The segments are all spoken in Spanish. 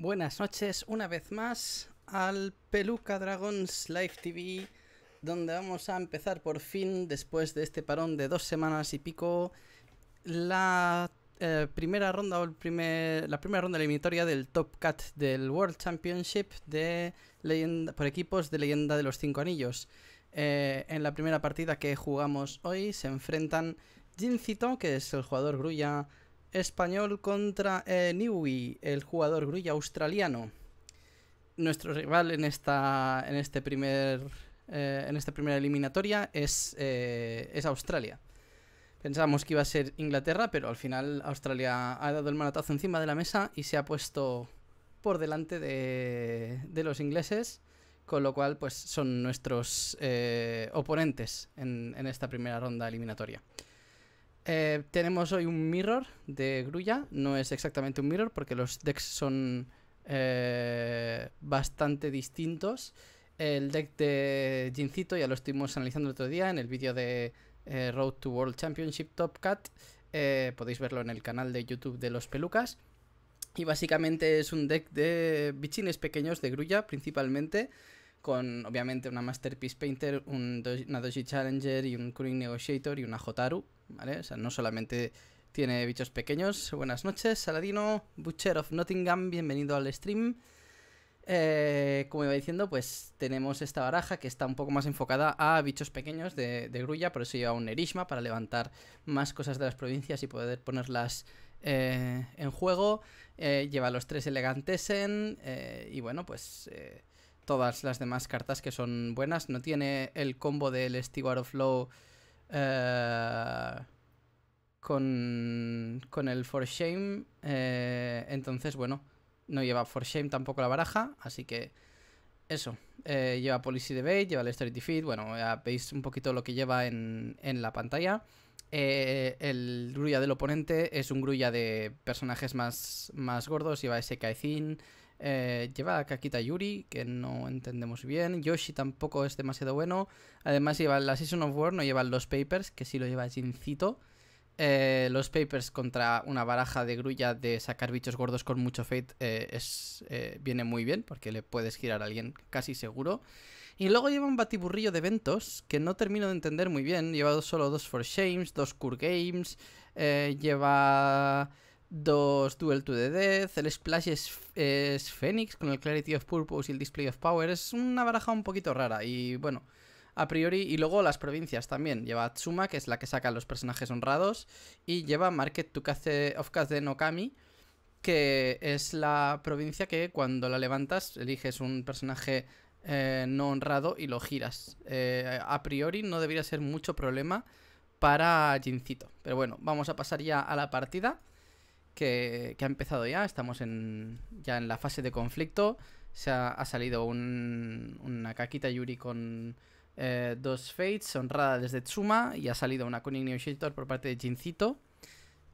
Buenas noches una vez más al Peluca Dragons Live TV, donde vamos a empezar por fin, después de este parón de dos semanas y pico, la eh, primera ronda o el primer, la primera ronda eliminatoria del Top Cat del World Championship de por equipos de Leyenda de los Cinco Anillos. Eh, en la primera partida que jugamos hoy se enfrentan Jincito, que es el jugador grulla español contra eh, el jugador grulla australiano. Nuestro rival en esta, en este primer, eh, en esta primera eliminatoria es, eh, es Australia. Pensábamos que iba a ser Inglaterra, pero al final Australia ha dado el manotazo encima de la mesa y se ha puesto por delante de, de los ingleses, con lo cual pues son nuestros eh, oponentes en, en esta primera ronda eliminatoria. Eh, tenemos hoy un mirror de Grulla. No es exactamente un mirror porque los decks son eh, bastante distintos. El deck de Jincito ya lo estuvimos analizando el otro día en el vídeo de eh, Road to World Championship Top Cat. podéis verlo en el canal de YouTube de los Pelucas. Y básicamente es un deck de bichines pequeños de Grulla principalmente con obviamente una Masterpiece Painter, un, una Doji Challenger y un Kurin Negotiator y una Jotaru o sea, no solamente tiene bichos pequeños. Buenas noches, Saladino, Butcher of Nottingham, bienvenido al stream. Eh, como iba diciendo, pues tenemos esta baraja que está un poco más enfocada a bichos pequeños de, grulla, por eso lleva un erisma para levantar más cosas de las provincias y poder ponerlas eh, en juego. Eh, lleva los tres elegantesen y bueno, pues todas las demás cartas que son buenas. No tiene el combo del Steward of Law eh, con, con el For Shame. Eh, entonces, bueno, no lleva For Shame tampoco la baraja, así que eso. Eh, lleva Policy Debate, lleva el Story Defeat. Bueno, ya veis un poquito lo que lleva en, la pantalla. el grulla del oponente es un grulla de personajes más, más gordos. Lleva ese Thin eh, lleva a Kakita Yuri, que no entendemos bien. Yoshi tampoco es demasiado bueno. Además lleva la Season of War, no lleva los Papers, que sí lo lleva Jincito. Eh, los Papers contra una baraja de grulla de sacar bichos gordos con mucho fate eh, es, eh, viene muy bien, porque le puedes girar a alguien casi seguro. Y luego lleva un batiburrillo de eventos que no termino de entender muy bien. Lleva solo dos For Shames, dos Cure Games, lleva Dos Duel to the Death, el Splash es, es Phoenix con el Clarity of Purpose y el Display of Power. Es una baraja un poquito rara y bueno, a priori. Y luego las provincias también. Lleva Tsuma que es la que saca los personajes honrados. Y lleva Market to case of case de Nokami que es la provincia que cuando la levantas eliges un personaje eh, no honrado y lo giras. Eh, a priori no debería ser mucho problema para Jincito. Pero bueno, vamos a pasar ya a la partida que, ha empezado ya, estamos en, ya en la fase de conflicto. Se ha, salido una Kakita Yuri con eh, dos Fates, honrada desde Tsuma, y ha salido una Kuning Negotiator por parte de Jincito.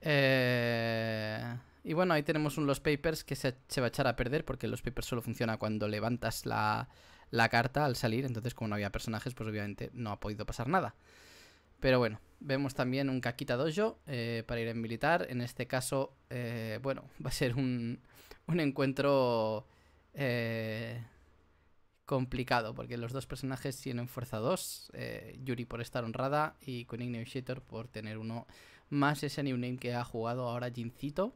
Eh, y bueno, ahí tenemos un, los papers que se, va a echar a perder porque los papers solo funciona cuando levantas la carta al salir, entonces como no había personajes, pues obviamente no ha podido pasar nada. Pero bueno, vemos también un Kakita Dojo eh, para ir en militar. En este caso, eh, bueno, va a ser un, encuentro eh, complicado, porque los dos personajes tienen fuerza 2. Yuri por estar honrada y Name Shator por tener uno más ese new name que ha jugado ahora Jincito.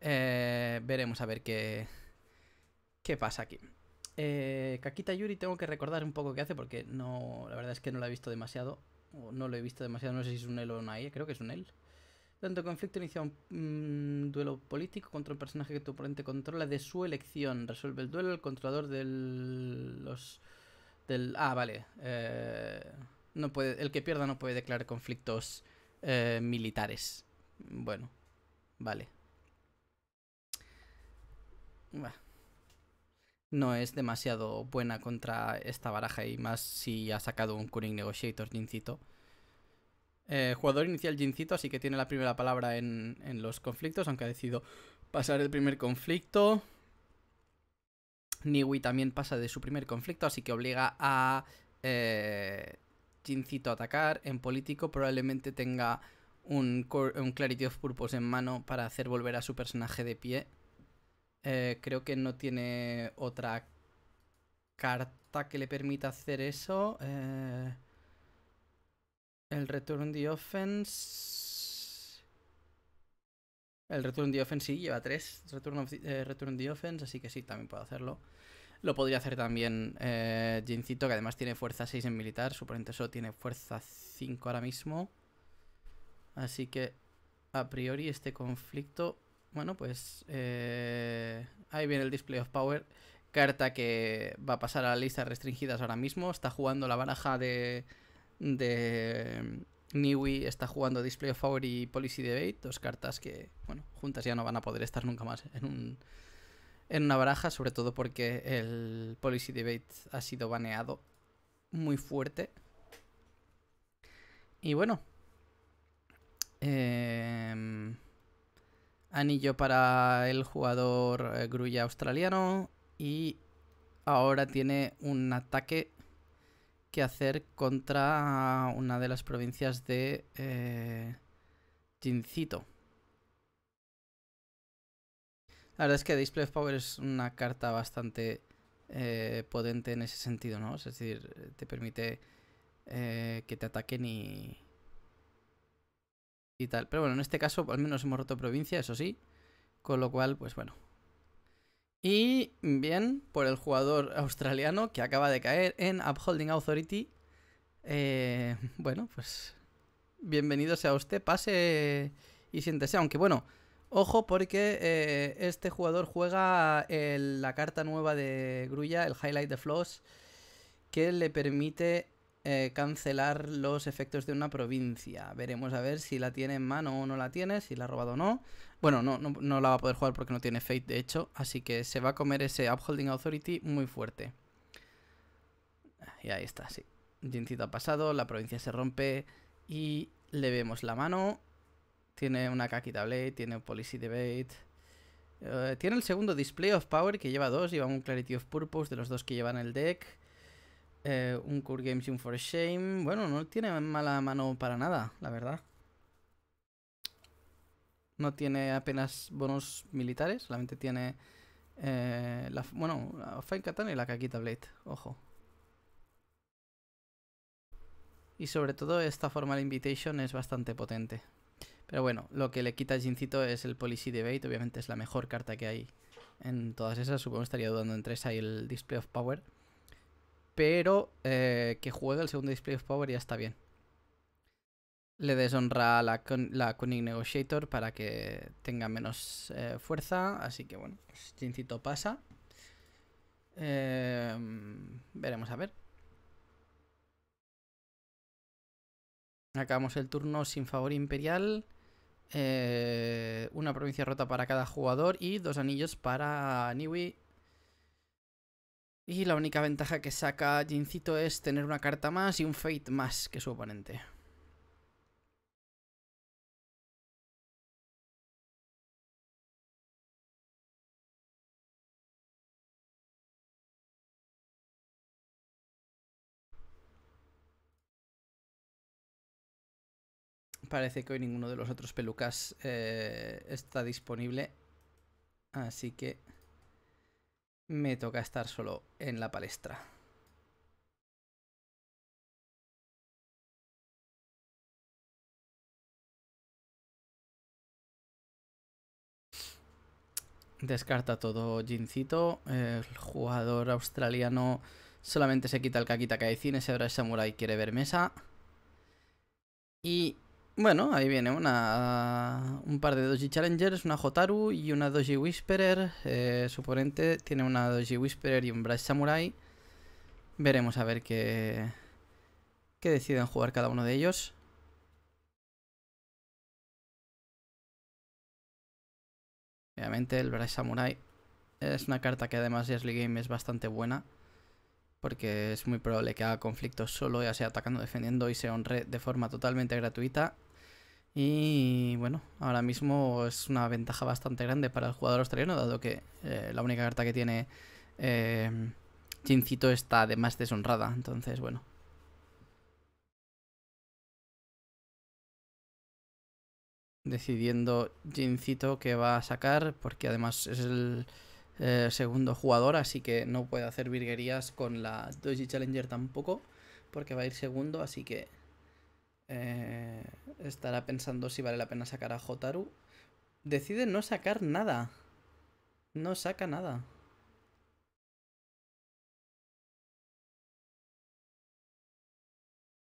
veremos a ver qué, qué pasa aquí. Eh, Kakita Yuri tengo que recordar un poco qué hace porque no, la verdad es que no la he visto demasiado. no lo he visto demasiado, no sé si es un él o una ella, creo que es un él. Tanto conflicto inicia un mm, duelo político contra el personaje que tu oponente controla de su elección. Resuelve el duelo el controlador del... los... del... Ah, vale. Eh, no puede, el que pierda no puede declarar conflictos eh, militares. Bueno, vale. va no es demasiado buena contra esta baraja y más si ha sacado un Curing Negotiator Jincito. Eh, jugador inicial Jincito, así que tiene la primera palabra en, en los conflictos, aunque ha decidido pasar el primer conflicto. Niwi también pasa de su primer conflicto, así que obliga a eh, Jincito a atacar. En político probablemente tenga un, un Clarity of Purpose en mano para hacer volver a su personaje de pie. Eh, creo que no tiene otra carta que le permita hacer eso. Eh, el Return the Offense. El Return the Offense sí, lleva 3. Eh, Return, the, Return Offense, así que sí, también puedo hacerlo. Lo podría hacer también Jincito, que además tiene fuerza 6 en militar. Suponente eso solo tiene fuerza 5 ahora mismo. Así que a priori este conflicto bueno, pues eh, ahí viene el display of power. Carta que va a pasar a la lista restringidas ahora mismo. Está jugando la baraja de, de mm, Niwi, está jugando display of power y policy debate. Dos cartas que, bueno, juntas ya no van a poder estar nunca más en, en una baraja, sobre todo porque el policy debate ha sido baneado muy fuerte. Y bueno. Eh, Anillo para el jugador eh, Grulla australiano. Y ahora tiene un ataque que hacer contra una de las provincias de eh, Jincito. La verdad es que Display of Power es una carta bastante eh, potente en ese sentido, ¿no? Es decir, te permite eh, que te ataquen y, y tal. Pero bueno, en este caso al menos hemos roto provincia, eso sí. Con lo cual, pues bueno. Y bien por el jugador australiano que acaba de caer en Upholding Authority. Eh, bueno, pues bienvenido sea usted, pase y siéntese. Aunque bueno, ojo porque eh, este jugador juega eh, la carta nueva de Grulla, el Highlight de Floss, que le permite eh, cancelar los efectos de una provincia. Veremos a ver si la tiene en mano o no la tiene, si la ha robado o no. Bueno, no, no, la va a poder jugar porque no tiene Fate, de hecho. Así que se va a comer ese Upholding Authority muy fuerte. Y ahí está, sí. Jincito ha pasado, la provincia se rompe y le vemos la mano. Tiene una Kakita Blade, tiene un Policy Debate. Eh, tiene el segundo Display of Power que lleva dos, lleva un Clarity of Purpose de los dos que llevan el deck. Eh, un Core Games un For Shame. Bueno, no tiene mala mano para nada, la verdad. No tiene apenas bonos militares, solamente tiene... Eh, la, bueno, Fine Katana y la Kakita Blade, ojo. Y sobre todo esta formal invitation es bastante potente. Pero bueno, lo que le quita Jincito es el Policy Debate, obviamente es la mejor carta que hay en todas esas. Supongo que estaría dudando entre esa y el Display of Power pero eh, que juegue el segundo Display of Power ya está bien. Le deshonra la, la cunning Negotiator para que tenga menos eh, fuerza. Así que bueno, Chincito pues, pasa. Em, veremos a ver. Acabamos el turno sin favor imperial. Eh, una provincia rota para cada jugador y dos anillos para Niwi y la única ventaja que saca Jincito es tener una carta más y un Fate más que su oponente. Parece que hoy ninguno de los otros pelucas eh, está disponible. Así que me toca estar solo en la palestra. Descarta todo Jincito. El jugador australiano solamente se quita el Kakita hay Ese ahora es Samurai quiere ver mesa. Y bueno, ahí viene una un par de Doji Challengers, una Hotaru y una Doji Whisperer. Eh, suponente su tiene una Doji Whisperer y un Brass Samurai. Veremos a ver qué, qué deciden jugar cada uno de ellos. Obviamente el Brass Samurai es una carta que además de Asley Game es bastante buena. Porque es muy probable que haga conflictos solo, ya sea atacando, defendiendo y se honre de forma totalmente gratuita. Y bueno, ahora mismo es una ventaja bastante grande para el jugador australiano, dado que eh, la única carta que tiene eh, Chincito está además deshonrada. Entonces, bueno, decidiendo Jincito que va a sacar, porque además es el eh, segundo jugador, así que no puede hacer virguerías con la Doji Challenger tampoco, porque va a ir segundo, así que eh, estará pensando si vale la pena sacar a Jotaru Decide no sacar nada. No saca nada.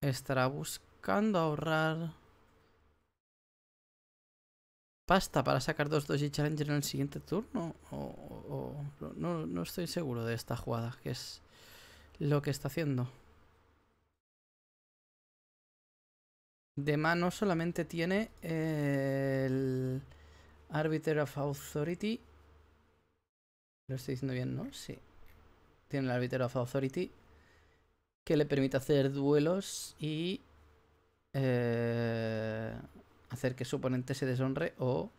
Estará buscando ahorrar pasta para sacar dos y Challenger en el siguiente turno. no, no estoy seguro de esta jugada, que es lo que está haciendo. de mano solamente tiene eh, el Arbiter of Authority. Lo estoy diciendo bien, ¿no? Sí. Tiene el Arbiter of Authority que le permite hacer duelos y eh, hacer que su oponente se deshonre o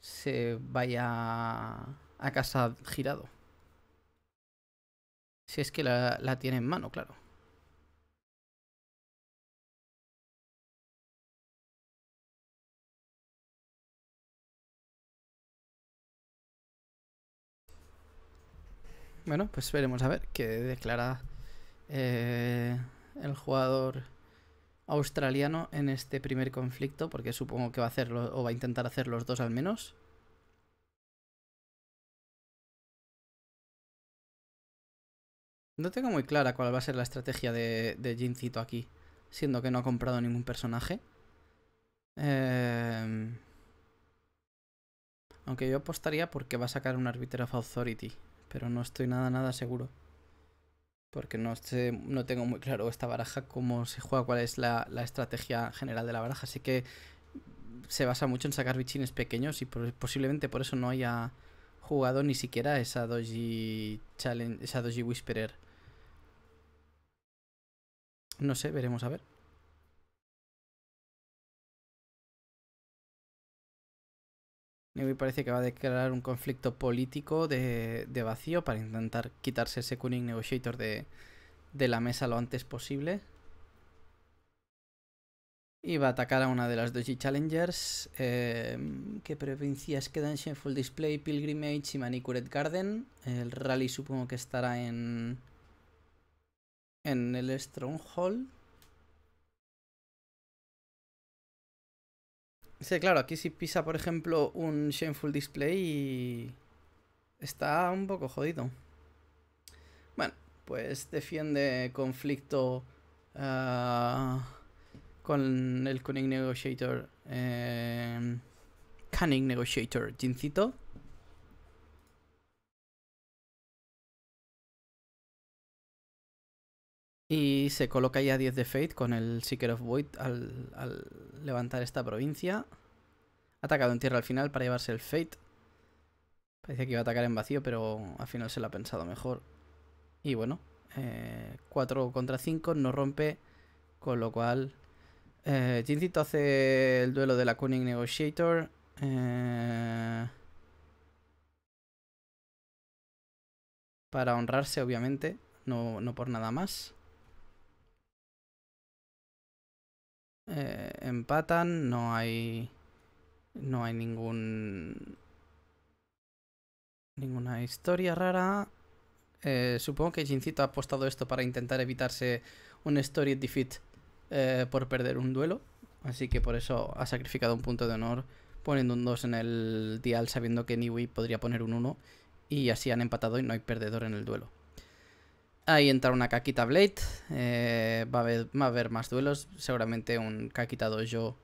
se vaya a casa girado. Si es que la tiene en mano, claro. Bueno, pues veremos a ver qué declara eh, el jugador australiano en este primer conflicto, porque supongo que va a hacerlo o va a intentar hacer los dos al menos. No tengo muy clara cuál va a ser la estrategia de, de Jincito aquí, siendo que no ha comprado ningún personaje. Em, aunque yo apostaría porque va a sacar un Arbiter of Authority pero no estoy nada, nada seguro. Porque no, no tengo muy claro esta baraja, cómo se juega, cuál es la, estrategia general de la baraja. Así que se basa mucho en sacar bichines pequeños y posiblemente por eso no haya jugado ni siquiera esa Challenge, esa Doji Whisperer. No sé, veremos a ver. Me parece que va a declarar un conflicto político de, vacío para intentar quitarse ese Cunning Negotiator de, de, la mesa lo antes posible. Y va a atacar a una de las Doji Challengers. Eh, em, que provincias quedan? Shameful Display, Pilgrimage y Manicured Garden. El rally supongo que estará en. En el Stronghold. Sí, claro, aquí si pisa, por ejemplo, un Shameful Display y... Está un poco jodido. Bueno, pues defiende conflicto ah, con el Cunning Negotiator. Cunning eh, Negotiator, Jincito. Y se coloca ya 10 de Fate con el Seeker of Void al, levantar esta provincia. Ha Atacado en tierra al final para llevarse el Fate. Parecía que iba a atacar en vacío, pero al final se lo ha pensado mejor. Y bueno, 4 eh, contra 5 no rompe, con lo cual... Eh, hace el duelo de la Kuning Negotiator. Eh, para honrarse, obviamente, no por nada más. Eh, empatan, no hay. No hay ningún. Ninguna historia rara. Eh, supongo que Jincito ha apostado esto para intentar evitarse un story defeat eh, por perder un duelo. Así que por eso ha sacrificado un punto de honor poniendo un 2 en el dial sabiendo que Niwi podría poner un 1. Y así han empatado y no hay perdedor en el duelo. Ahí entra una Kakita Blade. Eh, va, a haber, más duelos. Seguramente un Kakita Dojo.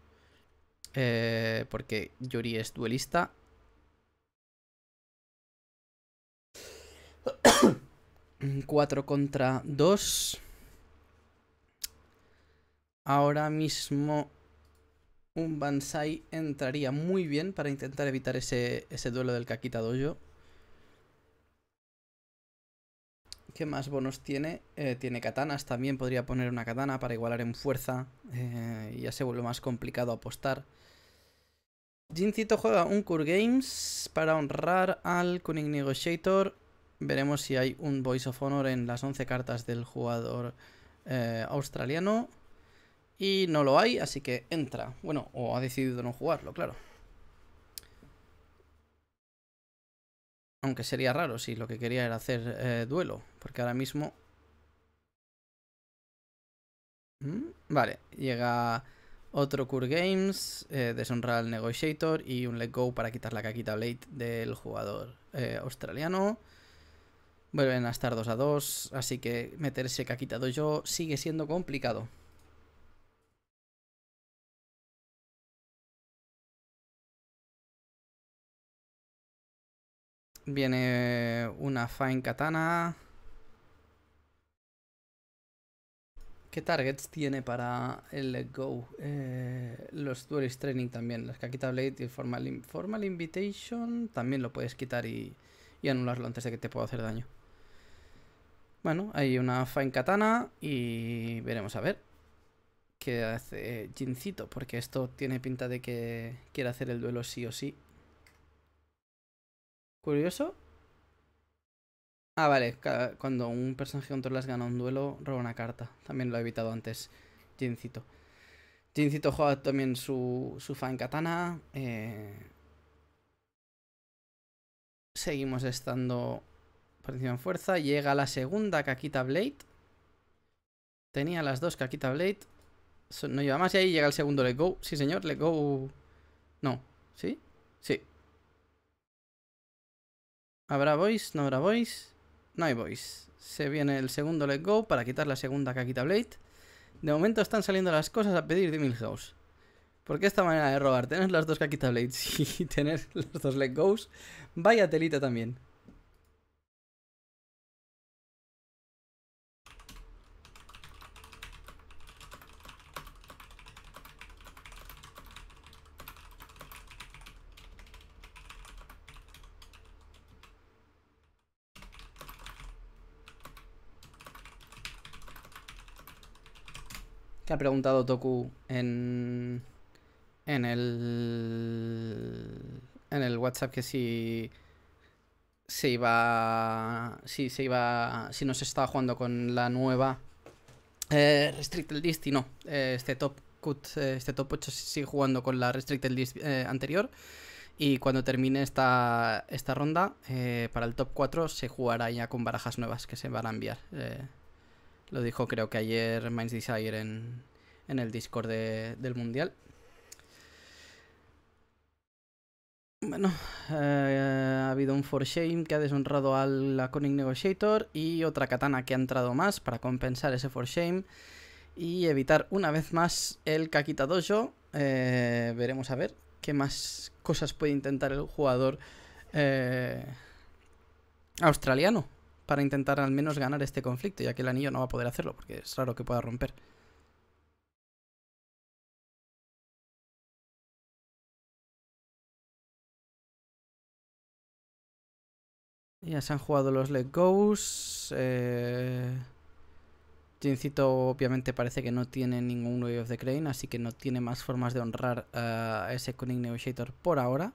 Eh, porque Yuri es duelista. 4 contra 2. Ahora mismo un Bansai entraría muy bien para intentar evitar ese, ese duelo del Kakita Dojo. ¿Qué más bonos tiene? Eh, tiene katanas, también podría poner una katana para igualar en fuerza. Eh, y ya se vuelve más complicado apostar. Jincito juega un Kur Games para honrar al Kuning Negotiator. Veremos si hay un Voice of Honor en las 11 cartas del jugador eh, australiano. Y no lo hay, así que entra. Bueno, o ha decidido no jugarlo, claro. Aunque sería raro si lo que quería era hacer eh, duelo, porque ahora mismo... Mm, vale, llega otro Cure Games, eh, al Negotiator y un Let Go para quitar la caquita Blade del jugador eh, australiano. Vuelven a estar 2 a 2, así que meterse caquita yo sigue siendo complicado. Viene una Fine Katana. ¿Qué targets tiene para el Go? Eh, los Duelist Training también. Las que quitado Blade y Formal, Invitation también lo puedes quitar y, y anularlo antes de que te pueda hacer daño. Bueno, hay una Fine Katana y veremos a ver qué hace Jincito, porque esto tiene pinta de que quiere hacer el duelo sí o sí. Curioso. Ah, vale. Cuando un personaje con las gana un duelo, roba una carta. También lo he evitado antes. Jincito. Jincito juega también su, su fan katana. Eh, seguimos estando por encima en fuerza. Llega la segunda Kakita Blade. Tenía las dos Kakita Blade. No lleva más y ahí llega el segundo Let Go. Sí, señor, Let Go. No, ¿sí? Sí, ¿Habrá voice? ¿No habrá voice? No hay voice. Se viene el segundo Let Go para quitar la segunda caquita Blade. De momento están saliendo las cosas a pedir de house. Porque esta manera de robar, tener las dos caquitas Blades y tener los dos Let goes, vaya telita también. preguntado Toku en, en el en el WhatsApp que si se iba si se iba si no se estaba jugando con la nueva eh, restricted list y no eh, este top cut eh, este top 8 sigue jugando con la restricted list anterior y cuando termine esta, esta ronda, para el top 4 se jugará ya con barajas nuevas que se van a enviar. Lo dijo creo que ayer Minds Desire en, el Discord del Mundial. Bueno, eh, ha habido un For Shame que ha deshonrado al Conning Negotiator y otra katana que ha entrado más para compensar ese For Shame y evitar una vez más el Kakita Dojo. Eh, veremos a ver qué más cosas puede intentar el jugador eh, australiano para intentar al menos ganar este conflicto, ya que el anillo no va a poder hacerlo, porque es raro que pueda romper. Ya se han jugado los Let Goes. Eh, Jincito obviamente parece que no tiene ningún Way of the Crane, así que no tiene más formas de honrar a ese Cunning Negotiator por ahora.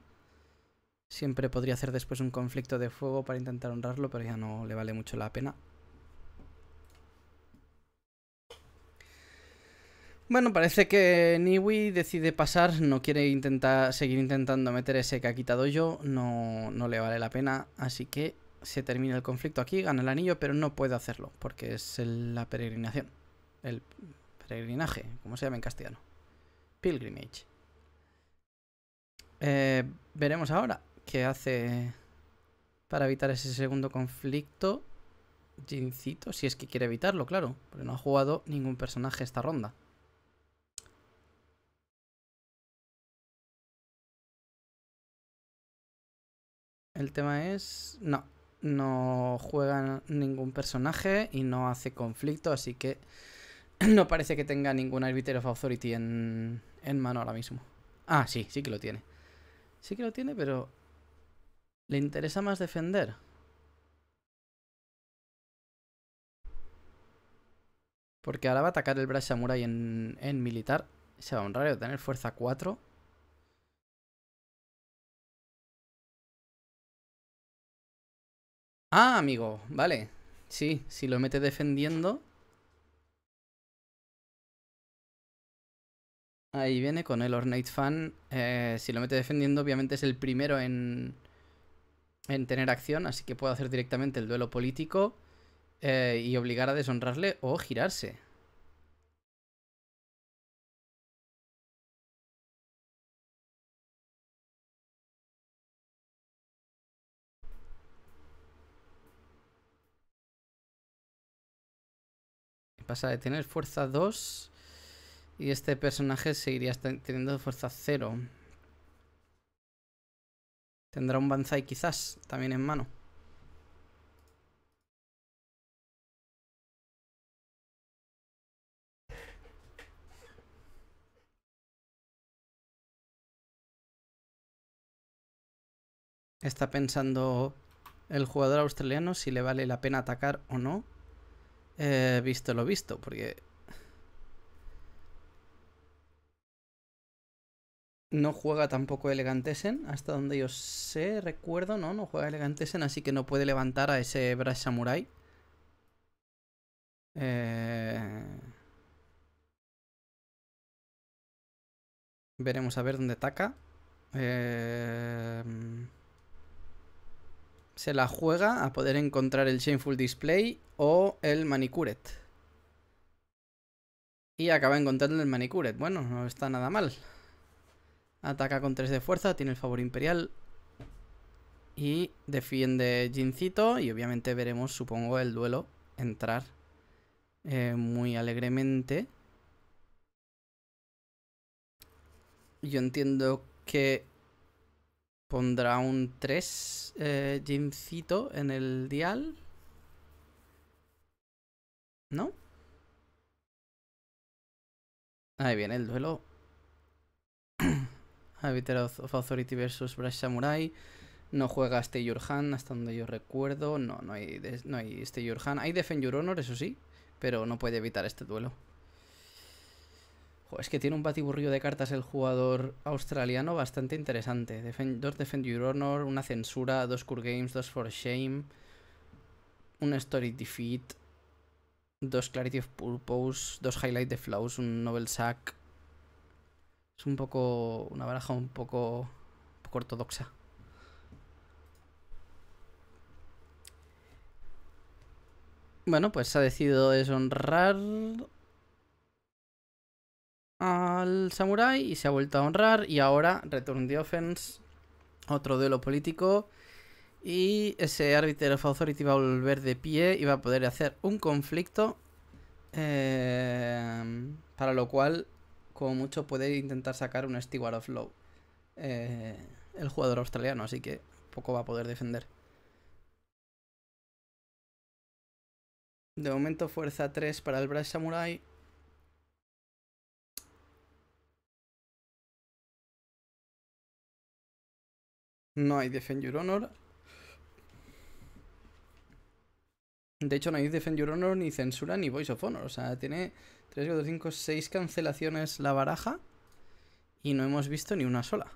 Siempre podría hacer después un conflicto de fuego para intentar honrarlo, pero ya no le vale mucho la pena. Bueno, parece que Niwi decide pasar, no quiere intentar seguir intentando meter ese que ha quitado yo, no, no le vale la pena, así que se termina el conflicto aquí, gana el anillo, pero no puede hacerlo, porque es la peregrinación, el peregrinaje, como se llama en castellano, pilgrimage. Eh, veremos ahora ¿Qué hace para evitar ese segundo conflicto? Jincito, si es que quiere evitarlo, claro. Porque no ha jugado ningún personaje esta ronda. El tema es... No, no juega ningún personaje y no hace conflicto, así que no parece que tenga ningún Arbiter of Authority en, en mano ahora mismo. Ah, sí, sí que lo tiene. Sí que lo tiene, pero ¿Le interesa más defender? Porque ahora va a atacar el Brass Samurai en, en militar. Se va a honrar de tener fuerza 4. Ah, amigo, vale. Sí, si lo mete defendiendo. Ahí viene con el Ornate Fan. Eh, si lo mete defendiendo, obviamente es el primero en, en tener acción, así que puedo hacer directamente el duelo político eh, y obligar a deshonrarle o girarse. Pasa de tener fuerza 2 y este personaje seguiría teniendo fuerza 0. Tendrá un Banzai quizás también en mano. Está pensando el jugador australiano si le vale la pena atacar o no. Eh, visto lo visto, porque No juega tampoco Elegantesen, hasta donde yo sé, recuerdo, no, no juega Elegantesen, así que no puede levantar a ese Brass Samurai. Eh, veremos a ver dónde ataca. Eh, se la juega a poder encontrar el Shameful Display o el Manicuret. Y acaba encontrando el Manicuret. Bueno, no está nada mal. Ataca con 3 de fuerza, tiene el favor imperial. Y defiende Jincito. Y obviamente veremos, supongo, el duelo entrar eh, muy alegremente. Yo entiendo que pondrá un 3 eh, Jincito en el dial. ¿No? Ahí viene el duelo. Avatar of Authority versus Brash Samurai. No juega Stay Your hasta donde yo recuerdo. No, no hay, no hay Stay Your Hand. Hay Defend Your Honor, eso sí, pero no puede evitar este duelo. es que tiene un batiburrillo de cartas el jugador australiano bastante interesante. Defend, dos Defend Your Honor, una censura, dos Cure Games, dos For Shame, un Story Defeat, dos Clarity of Purpose, dos Highlight of Flaws, un Nobel Sack, es un poco. Una baraja un poco. ortodoxa. Bueno, pues ha decidido deshonrar. Al samurái y se ha vuelto a honrar. Y ahora, Return the Offense. Otro duelo político. Y ese árbitro of authority va a volver de pie y va a poder hacer un conflicto. Eh, para lo cual como mucho puede intentar sacar un Steward of Low, eh, el jugador australiano, así que poco va a poder defender. De momento fuerza 3 para el Brass Samurai. No hay Defend Your Honor. De hecho, no hay Defend Your Honor, ni Censura, ni Voice of Honor. O sea, tiene 3, 4, 5, 6 cancelaciones la baraja y no hemos visto ni una sola.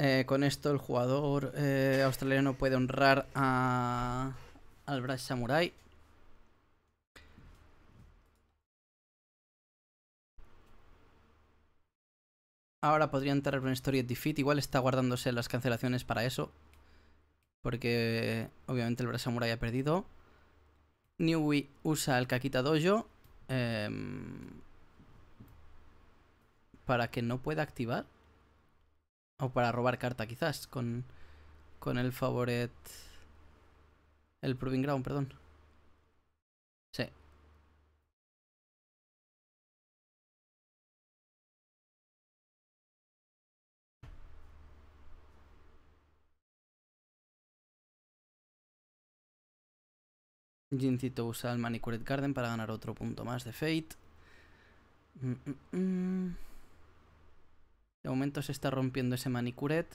Eh, con esto el jugador eh, australiano puede honrar a, al Brash Samurai Ahora podría entrar en Story Defeat. Igual está guardándose las cancelaciones para eso. Porque obviamente el ya ha perdido. Newey usa el Kakita Dojo. Em, para que no pueda activar. O para robar carta quizás. Con, el favorite... El Proving Ground, perdón. Jincito usa el manicuret Garden para ganar otro punto más de Fate. Mm, mm, mm. De momento se está rompiendo ese Manicuret.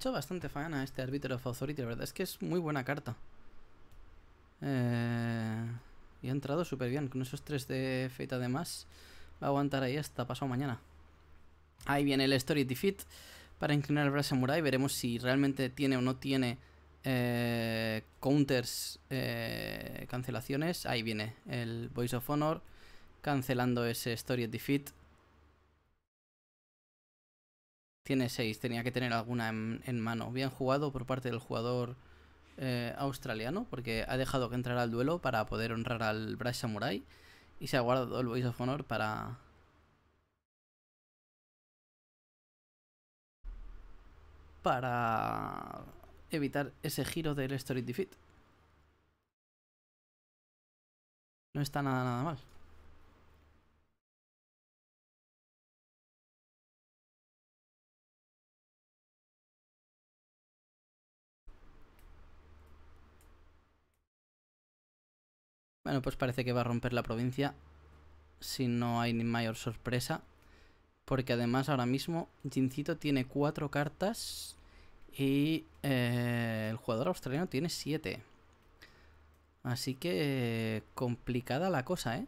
hecho bastante faena este Arbiter of Authority, la verdad es que es muy buena carta. Eh, y ha entrado súper bien, con esos 3 de feita además. Va a aguantar ahí hasta pasado mañana. Ahí viene el Story Defeat para inclinar el brazo Samurai. Veremos si realmente tiene o no tiene eh, counters, eh, cancelaciones. Ahí viene el Voice of Honor cancelando ese Story Defeat. tiene 6, tenía que tener alguna en, mano. Bien jugado por parte del jugador eh, australiano, porque ha dejado que entrara al duelo para poder honrar al Brass Samurai y se ha guardado el Voice of Honor para... para evitar ese giro del Story Defeat. No está nada, nada mal. Bueno, pues parece que va a romper la provincia si no hay ni mayor sorpresa. Porque además ahora mismo Jincito tiene cuatro cartas y eh, el jugador australiano tiene siete. Así que complicada la cosa, ¿eh?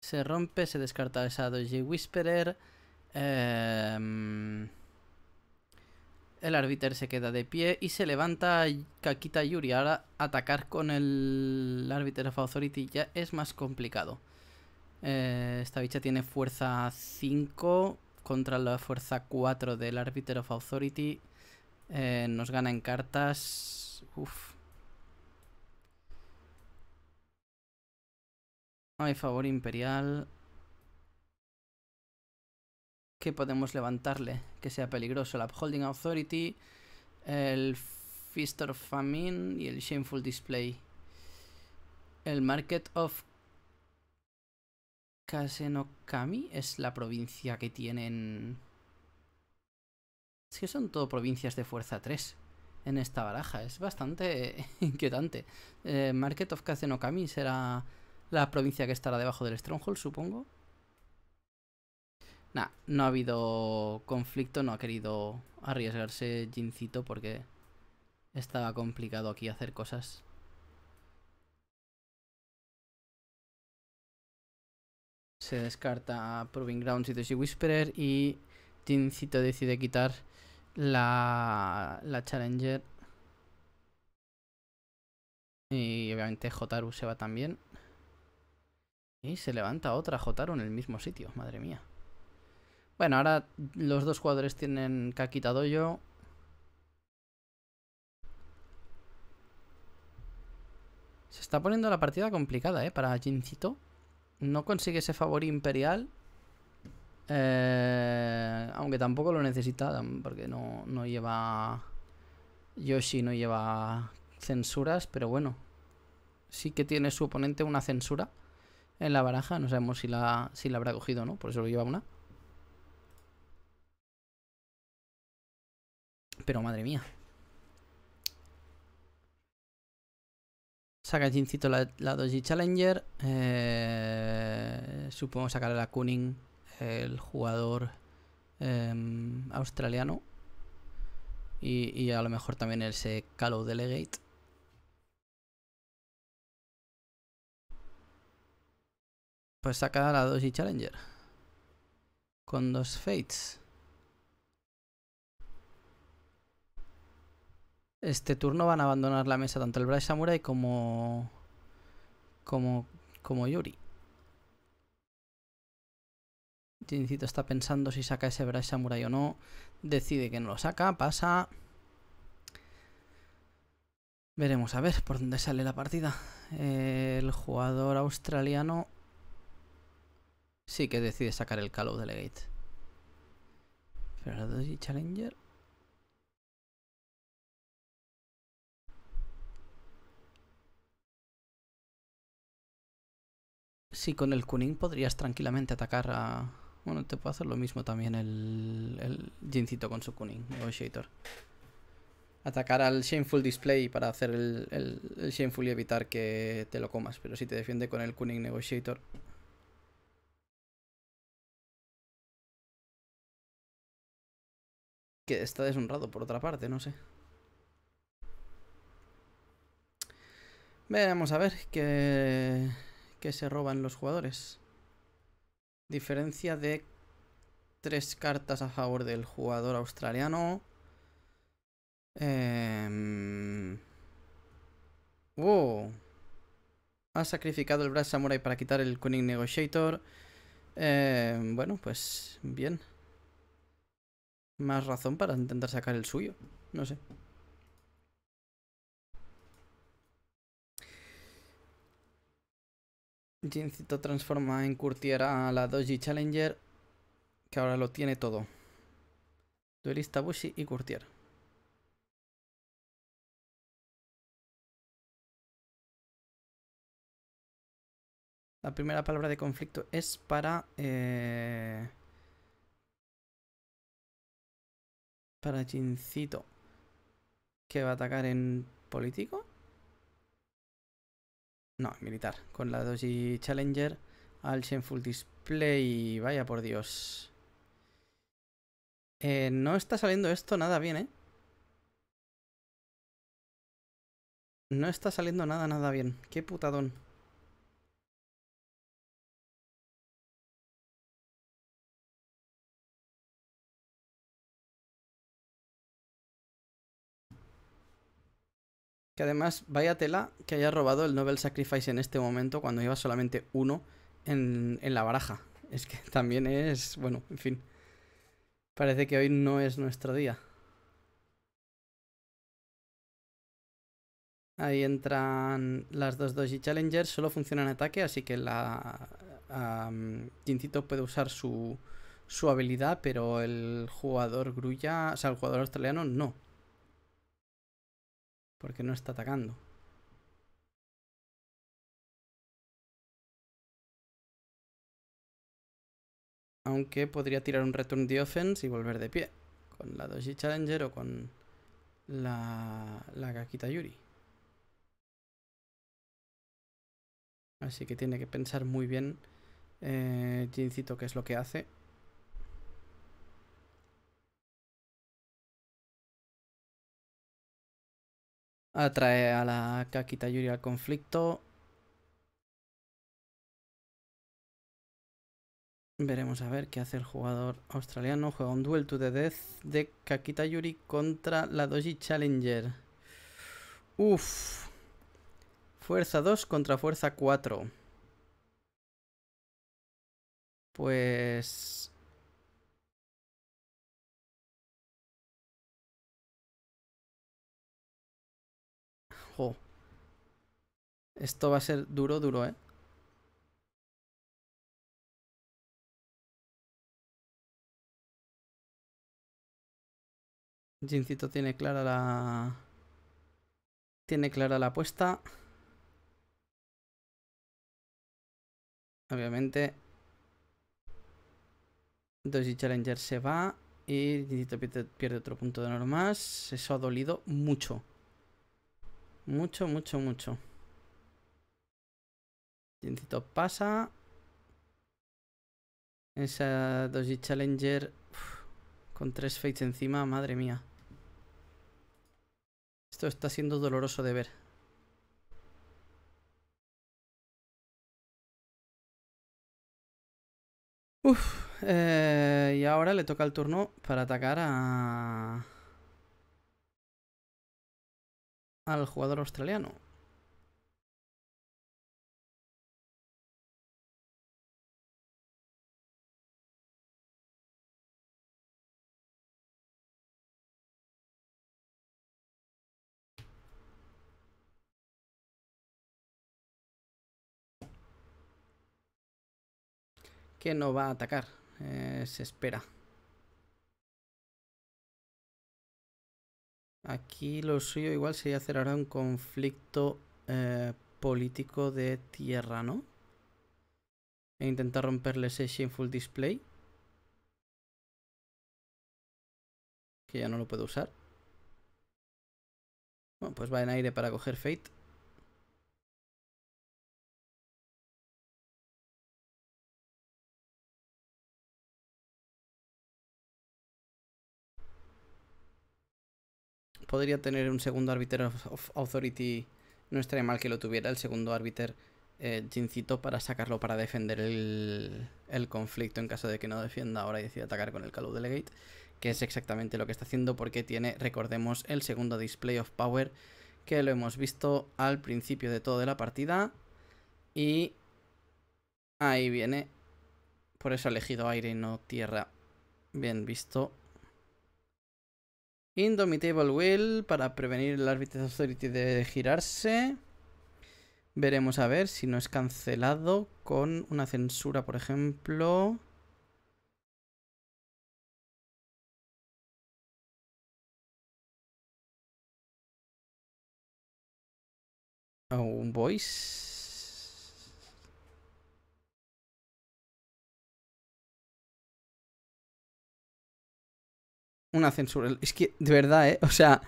Se rompe, se descarta Esa Doji Whisperer. Eh, el árbitro se queda de pie y se levanta Kakita Yuri. Ahora atacar con el árbitro of Authority ya es más complicado. Eh, esta bicha tiene fuerza 5 contra la fuerza 4 del árbitro of Authority. Eh, nos gana en cartas. Uf. hay favor imperial que podemos levantarle que sea peligroso. La Upholding Authority, el Fist of Famine y el Shameful Display. El Market of Kazenokami es la provincia que tienen... Es que son todo provincias de fuerza 3 en esta baraja. Es bastante inquietante. Eh, Market of Kazenokami será la provincia que estará debajo del Stronghold, supongo. Nah, no ha habido conflicto, no ha querido arriesgarse Jincito porque estaba complicado aquí hacer cosas. Se descarta Proving Grounds y The Whisperer y Jincito decide quitar la, la Challenger. Y obviamente Jotaru se va también. Y se levanta otra Jotaru en el mismo sitio, madre mía. Bueno, ahora los dos jugadores tienen Kakita yo. Se está poniendo la partida complicada, ¿eh? Para Jincito. No consigue ese favor imperial. Eh, aunque tampoco lo necesita, porque no, no lleva... Yoshi no lleva censuras, pero bueno. Sí que tiene su oponente una censura en la baraja. No sabemos si la, si la habrá cogido o no, por eso lo lleva una. Pero madre mía. Saca el Jincito la, 2G Challenger. Eh, supongo sacar a la Kuning, el jugador em, australiano. Y, a lo mejor también ese Callow Delegate. Pues saca la 2G Challenger. Con dos Fates. este turno van a abandonar la mesa tanto el Bryce Samurai como. como. como Yuri. Jincito está pensando si saca ese Brash Samurai o no. Decide que no lo saca, pasa. Veremos a ver por dónde sale la partida. El jugador australiano sí que decide sacar el of Delegate. y Challenger. si con el Kuning podrías tranquilamente atacar a... Bueno, te puede hacer lo mismo también el, el Jincito con su Kuning Negotiator. Atacar al Shameful Display para hacer el, el, Shameful y evitar que te lo comas. Pero si te defiende con el Kuning Negotiator... Que está deshonrado por otra parte, no sé. Vamos a ver que que se roban los jugadores. Diferencia de tres cartas a favor del jugador australiano. Em, wow. Ha sacrificado el Brass Samurai para quitar el Kuning Negotiator. Em, bueno, pues bien. Más razón para intentar sacar el suyo. No sé. Jincito transforma en Curtier a la Doji Challenger, que ahora lo tiene todo. Duelista Bushi y Curtier. La primera palabra de conflicto es para... Eh, para Jincito. Que va a atacar en político. No, militar. Con la Doji Challenger al Shameful Display. Vaya por Dios. Eh, no está saliendo esto nada bien, ¿eh? No está saliendo nada, nada bien. Qué putadón. Que además, vaya tela que haya robado el Nobel Sacrifice en este momento cuando iba solamente uno en, la baraja. Es que también es... Bueno, en fin. Parece que hoy no es nuestro día. Ahí entran las dos Doji Challengers. Solo funcionan en ataque, así que la... Um, puede usar su, su habilidad, pero el jugador Grulla... O sea, el jugador australiano no. Porque no está atacando. Aunque podría tirar un return de offense y volver de pie. Con la Doji Challenger o con la, la Gakita Yuri. Así que tiene que pensar muy bien eh, Jincito qué es lo que hace Atrae a la Kakita Yuri al conflicto. Veremos a ver qué hace el jugador australiano. Juega un duel to the death de Kakita Yuri contra la Doji Challenger. Uf. Fuerza 2 contra fuerza 4. Pues Esto va a ser duro, duro, ¿eh? Jincito tiene clara la... Tiene clara la apuesta. Obviamente. Doji Challenger se va. Y Jincito pierde, pierde otro punto de honor más. Eso ha dolido mucho. Mucho, mucho, mucho pasa. Esa Doji Challenger con tres fates encima, madre mía. Esto está siendo doloroso de ver. Uf, eh, y ahora le toca el turno para atacar a... al jugador australiano. que no va a atacar. Eh, se espera. Aquí lo suyo igual sería hacer ahora un conflicto eh, político de tierra, ¿no? E intentar romperle ese Shameful Display. Que ya no lo puedo usar. Bueno, pues va en aire para coger Fate. podría tener un segundo árbitro of authority. No estaría mal que lo tuviera el segundo árbitro eh, Jincito para sacarlo para defender el, conflicto en caso de que no defienda ahora y decida atacar con el of Delegate, que es exactamente lo que está haciendo porque tiene, recordemos, el segundo display of power que lo hemos visto al principio de toda la partida y ahí viene, por eso ha elegido aire y no tierra, bien visto. Indomitable Will para prevenir el Arbiter Authority de girarse. Veremos a ver si no es cancelado con una censura, por ejemplo. un voice. una censura. Es que, de verdad, ¿eh? O sea,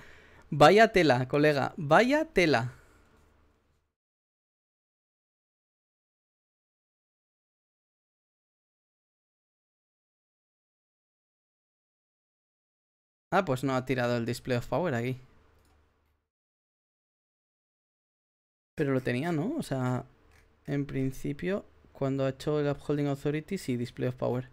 vaya tela, colega. Vaya tela. Ah, pues no ha tirado el display of power aquí. Pero lo tenía, ¿no? O sea, en principio, cuando ha hecho el upholding authority, sí, display of power.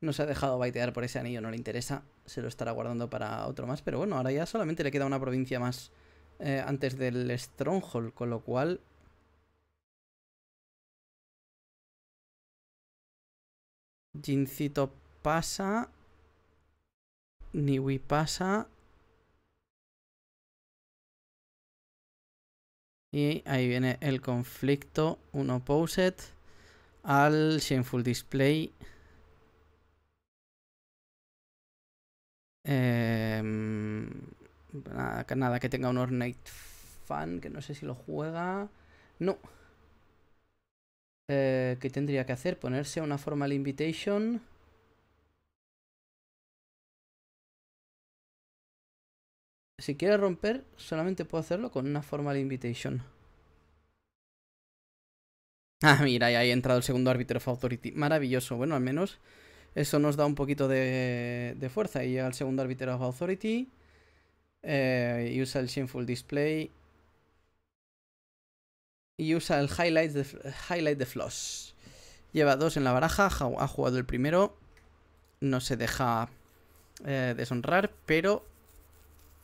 No se ha dejado baitear por ese anillo, no le interesa. Se lo estará guardando para otro más. Pero bueno, ahora ya solamente le queda una provincia más eh, antes del Stronghold, con lo cual... Jincito pasa. Niwi pasa. Y ahí viene el conflicto. Uno Poset al Shameful Display. Em, nada, que, tenga un Ornate Fan, que no sé si lo juega. No. Eh, ¿Qué tendría que hacer? Ponerse una formal invitation. Si quiere romper, solamente puedo hacerlo con una formal invitation. Ah, mira, ya ha entrado el segundo árbitro of authority. Maravilloso. Bueno, al menos eso nos da un poquito de, de fuerza. Y llega el segundo árbitro of authority. Eh, y usa el shameful display. Y usa el highlight de, highlight floss. Lleva dos en la baraja. Ha jugado el primero. No se deja eh, deshonrar. Pero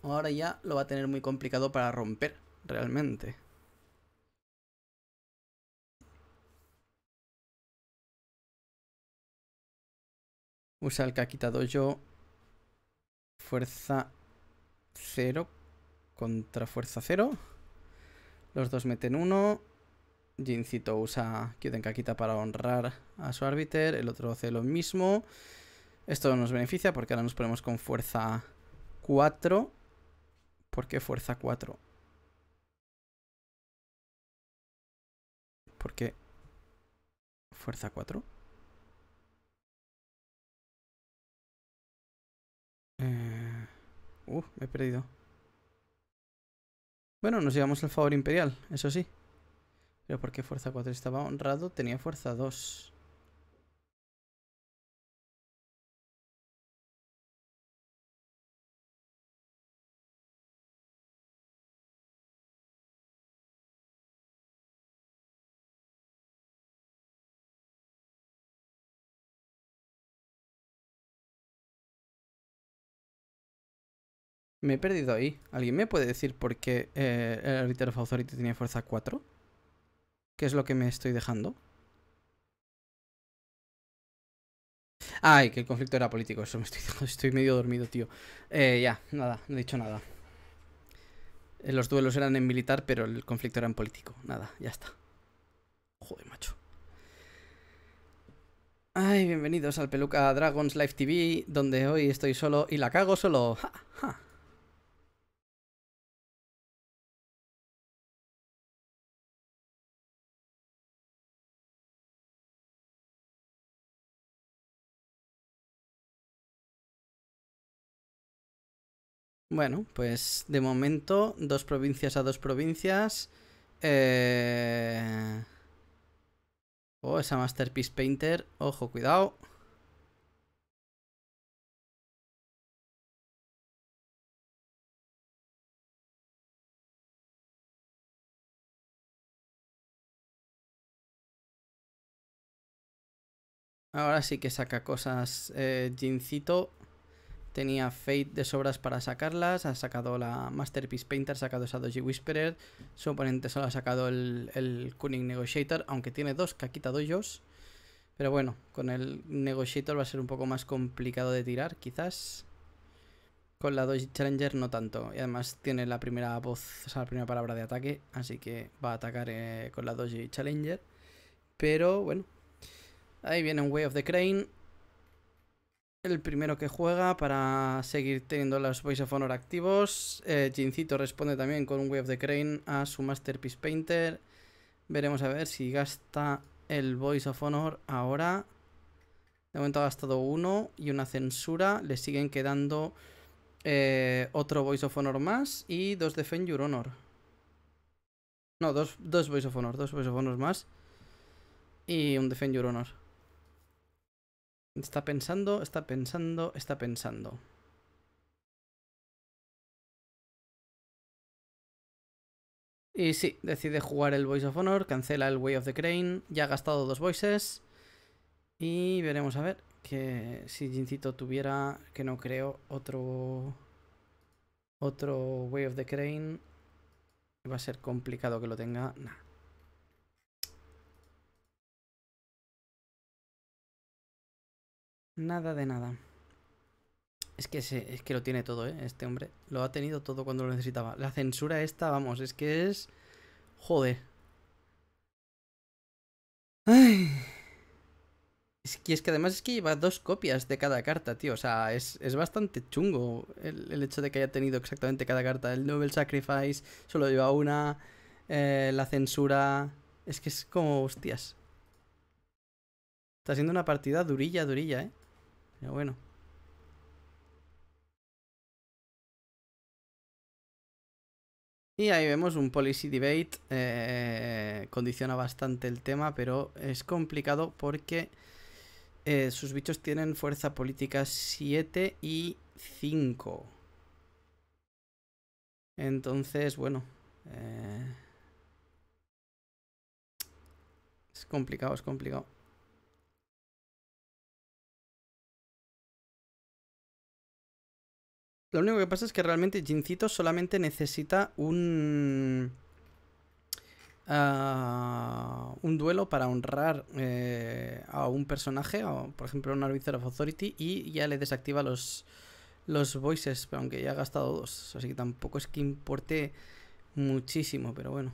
ahora ya lo va a tener muy complicado para romper realmente. Usa el Kakita yo Fuerza 0 contra fuerza 0. Los dos meten uno. Jincito usa quieren Kakita para honrar a su árbiter. El otro hace lo mismo. Esto nos beneficia porque ahora nos ponemos con fuerza 4. ¿Por qué fuerza 4? ¿Por qué fuerza 4? Eh, uh, me he perdido. Bueno, nos llevamos el favor imperial, eso sí. Pero porque fuerza 4 estaba honrado, tenía fuerza 2. Me he perdido ahí. ¿Alguien me puede decir por qué eh, el arbitro of tenía fuerza 4? ¿Qué es lo que me estoy dejando? Ay, que el conflicto era político. Eso me estoy, estoy medio dormido, tío. Eh, ya, nada, no he dicho nada. Eh, los duelos eran en militar, pero el conflicto era en político. Nada, ya está. Joder, macho. Ay, bienvenidos al Peluca Dragons Live TV, donde hoy estoy solo y la cago solo. ja. Bueno, pues de momento, dos provincias a dos provincias. O eh, Oh, esa Masterpiece Painter. Ojo, cuidado. Ahora sí que saca cosas, eh, Jincito. Tenía Fate de sobras para sacarlas. Ha sacado la Masterpiece Painter, ha sacado esa Doji Whisperer. Su oponente solo ha sacado el, el Kuning Negotiator, aunque tiene dos que ha quitado ellos. Pero bueno, con el Negotiator va a ser un poco más complicado de tirar, quizás. Con la Doji Challenger no tanto. Y además tiene la primera voz, o la primera palabra de ataque. Así que va a atacar eh, con la Doji Challenger. Pero bueno. Ahí viene un Way of the Crane el primero que juega para seguir teniendo los Voice of Honor activos. Eh, responde también con un Way of the Crane a su Masterpiece Painter. Veremos a ver si gasta el Voice of Honor ahora. De momento ha gastado uno y una censura. Le siguen quedando eh, otro Voice of Honor más y dos Defend Your Honor. No, dos, dos Voice of Honor, dos Voice of Honor más y un Defend Your Honor. Está pensando, está pensando, está pensando. Y sí, decide jugar el Voice of Honor, cancela el Way of the Crane, ya ha gastado dos voices. Y veremos a ver que si Jincito tuviera, que no creo, otro, otro Way of the Crane. Va a ser complicado que lo tenga. Nah. Nada de nada. Es que, es que lo tiene todo, ¿eh? Este hombre. Lo ha tenido todo cuando lo necesitaba. La censura esta, vamos, es que es... Joder. Ay. Es que, además es que lleva dos copias de cada carta, tío. O sea, es, es bastante chungo el, hecho de que haya tenido exactamente cada carta. El Noble Sacrifice solo lleva una. Eh, la censura. Es que es como hostias. Está siendo una partida durilla, durilla, ¿eh? Pero bueno. Y ahí vemos un policy debate. Eh, condiciona bastante el tema, pero es complicado porque eh, sus bichos tienen fuerza política 7 y 5. Entonces, bueno. Eh, es complicado, es complicado. Lo único que pasa es que realmente Jincito solamente necesita un... Ah, un duelo para honrar eh, a un personaje, por ejemplo un Arbiter of Authority, y ya le desactiva los, los voices, aunque ya ha gastado dos, así que tampoco es que importe muchísimo, pero bueno.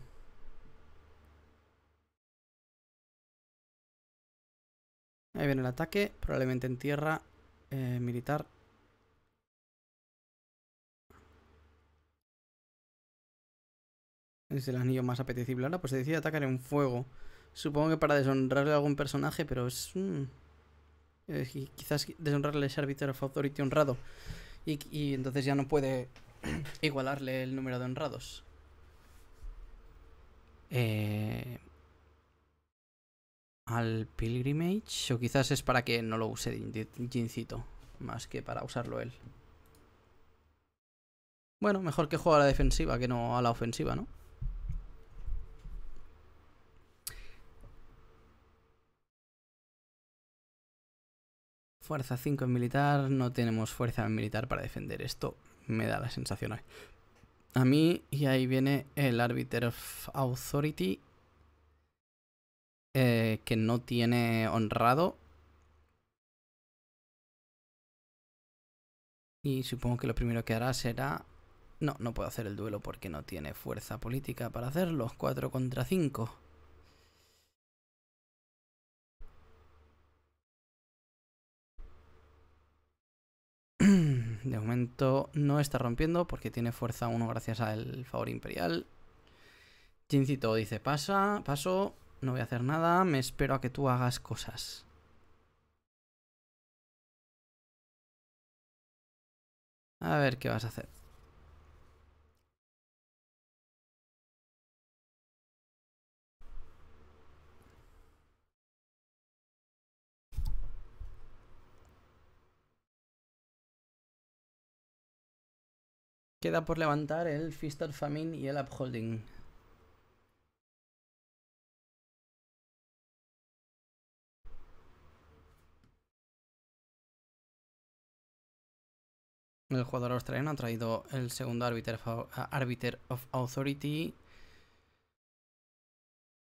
Ahí viene el ataque, probablemente en tierra, eh, militar, Es el anillo más apetecible. Ahora pues se decide atacar en fuego. Supongo que para deshonrarle a algún personaje, pero es... Eh, quizás deshonrarle es Arbiter of authority honrado. Y, y entonces ya no puede igualarle el número de honrados. Eh al pilgrimage o quizás es para que no lo use Jincito más que para usarlo él. Bueno, mejor que juegue a la defensiva que no a la ofensiva, ¿no? Fuerza 5 en militar, no tenemos fuerza en militar para defender esto. Me da la sensación A mí, y ahí viene el Arbiter of Authority, eh, que no tiene honrado. Y supongo que lo primero que hará será... No, no puedo hacer el duelo porque no tiene fuerza política para hacerlo. 4 contra 5. de momento no está rompiendo porque tiene fuerza 1 gracias al favor imperial. Chincito dice, pasa, paso, no voy a hacer nada, me espero a que tú hagas cosas. A ver qué vas a hacer. Queda por levantar el of Famine y el Upholding. El jugador australiano ha traído el segundo árbitro Arbiter of Authority.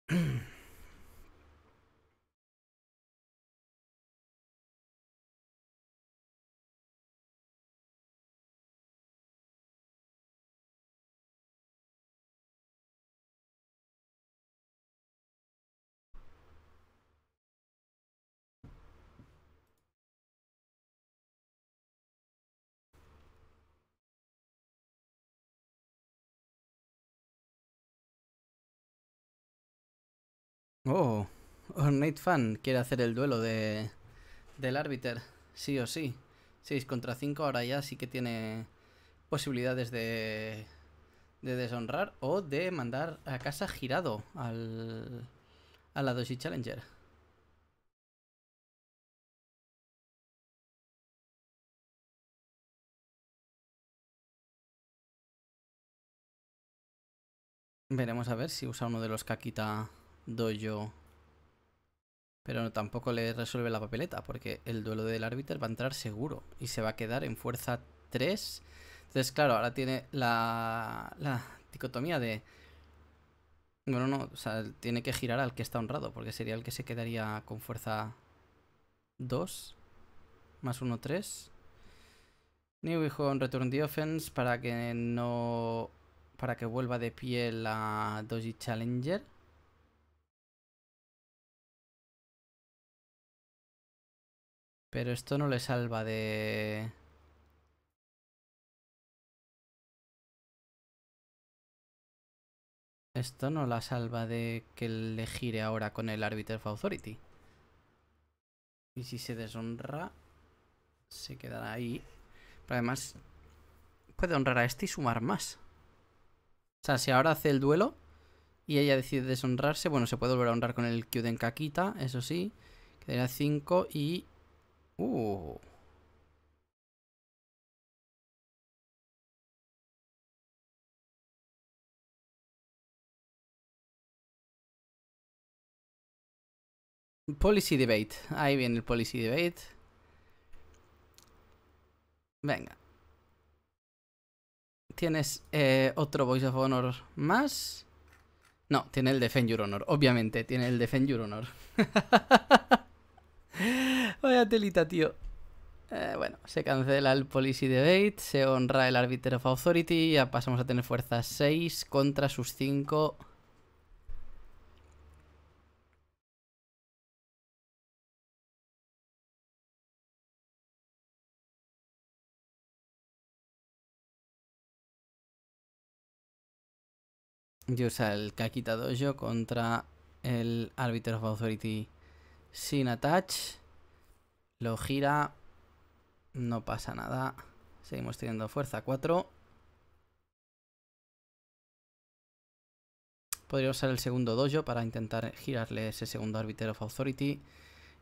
Oh, Ornate oh, Fan quiere hacer el duelo de, del árbiter, sí o sí. 6 contra 5 ahora ya sí que tiene posibilidades de, de deshonrar o de mandar a casa girado al, a la Doshi Challenger. Veremos a ver si usa uno de los que Dojo. Pero tampoco le resuelve la papeleta, porque el duelo del árbitro va a entrar seguro y se va a quedar en fuerza 3. Entonces, claro, ahora tiene la, la dicotomía de... Bueno, no, o sea, tiene que girar al que está honrado, porque sería el que se quedaría con fuerza 2, más 1, 3. New Home Return the Offense para que no... para que vuelva de pie la Doji Challenger. Pero esto no le salva de... Esto no la salva de que le gire ahora con el Arbiter of Authority. Y si se deshonra, se quedará ahí. Pero además, puede honrar a este y sumar más. O sea, si ahora hace el duelo y ella decide deshonrarse, bueno, se puede volver a honrar con el Kyuden Kakita, eso sí. Quedará 5 y Uh. Policy debate. Ahí viene el policy debate. Venga. Tienes eh, otro Voice of Honor más. No, tiene el Defend Your Honor. Obviamente, tiene el Defend Your Honor. Vaya telita, tío. Eh, bueno, se cancela el policy debate, se honra el arbiter of authority, ya pasamos a tener fuerzas 6 contra sus 5. Y usa el Kakita Dojo contra el Arbiter of Authority sin attach. Lo gira. No pasa nada. Seguimos teniendo fuerza 4. Podría usar el segundo dojo para intentar girarle ese segundo Arbiter of Authority.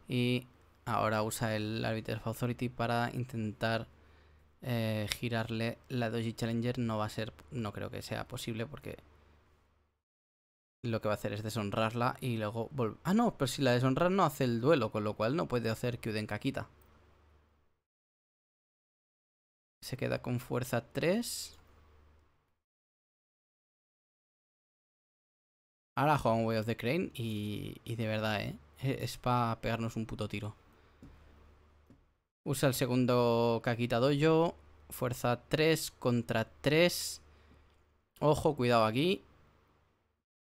Y ahora usa el Arbiter of Authority para intentar eh, girarle la Doji Challenger. No va a ser, no creo que sea posible porque lo que va a hacer es deshonrarla y luego volver... Ah, no, pero pues si la deshonra no hace el duelo, con lo cual no puede hacer Kyuden Kakita. Se queda con fuerza 3. Ahora juega un Way of the Crane y, y de verdad, ¿eh? E-, es para pegarnos un puto tiro. Usa el segundo Kakita Dojo. Fuerza 3 contra 3. Ojo, cuidado aquí.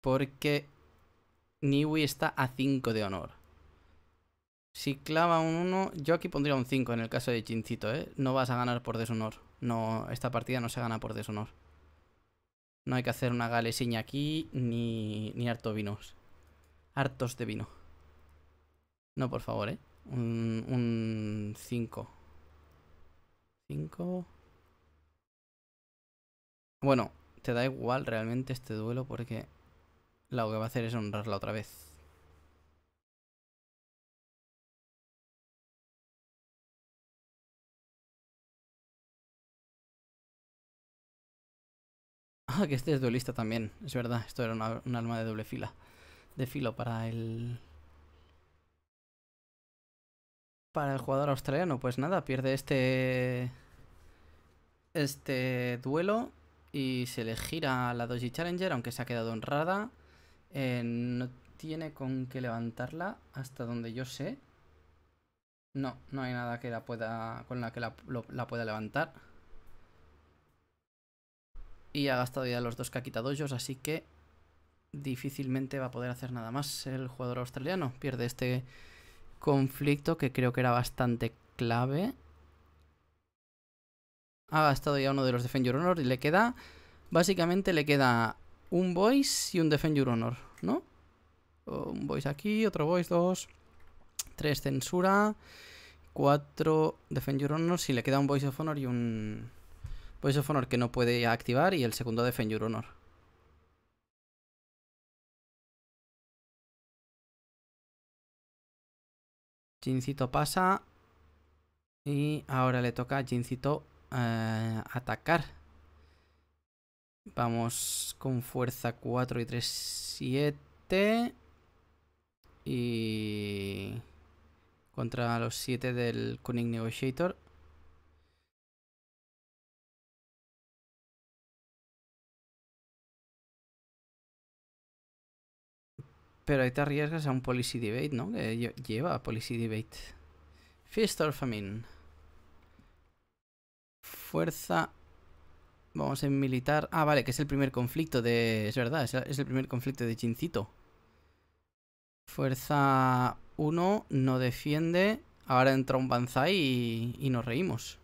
Porque Niwi está a 5 de honor. Si clava un 1, yo aquí pondría un 5 en el caso de Chincito, ¿eh? No vas a ganar por deshonor. No, esta partida no se gana por deshonor. No hay que hacer una galesiña aquí, ni, ni harto vinos. Hartos de vino. No, por favor, ¿eh? Un 5. 5. Bueno, te da igual realmente este duelo porque lo que va a hacer es honrarla otra vez. Ah, que este es duelista también, es verdad, esto era un alma de doble fila. De filo para el... Para el jugador australiano, pues nada, pierde este... Este duelo y se le gira a la Doji Challenger, aunque se ha quedado honrada. Eh, no tiene con qué levantarla hasta donde yo sé. No, no hay nada que la pueda con la que la, pueda levantar. Y ha gastado ya los dos que ha quitado ellos, así que difícilmente va a poder hacer nada más el jugador australiano. Pierde este conflicto que creo que era bastante clave. Ha gastado ya uno de los Defend Honor y le queda... Básicamente le queda un voice y un defend your honor, ¿no? Un voice aquí, otro voice, dos, tres censura, cuatro defend your honor, si le queda un voice of honor y un voice of honor que no puede activar y el segundo defend your honor. Jincito pasa y ahora le toca a Jincito eh, atacar. Vamos con fuerza 4 y 3, 7. Y... Contra los 7 del Kuning Negotiator. Pero ahí te arriesgas a un policy debate, ¿no? Que lleva policy debate. Fist of Famine. Fuerza Vamos en militar. Ah, vale, que es el primer conflicto de... Es verdad, es el primer conflicto de Chincito. Fuerza 1 no defiende. Ahora entra un Banzai y, y nos reímos.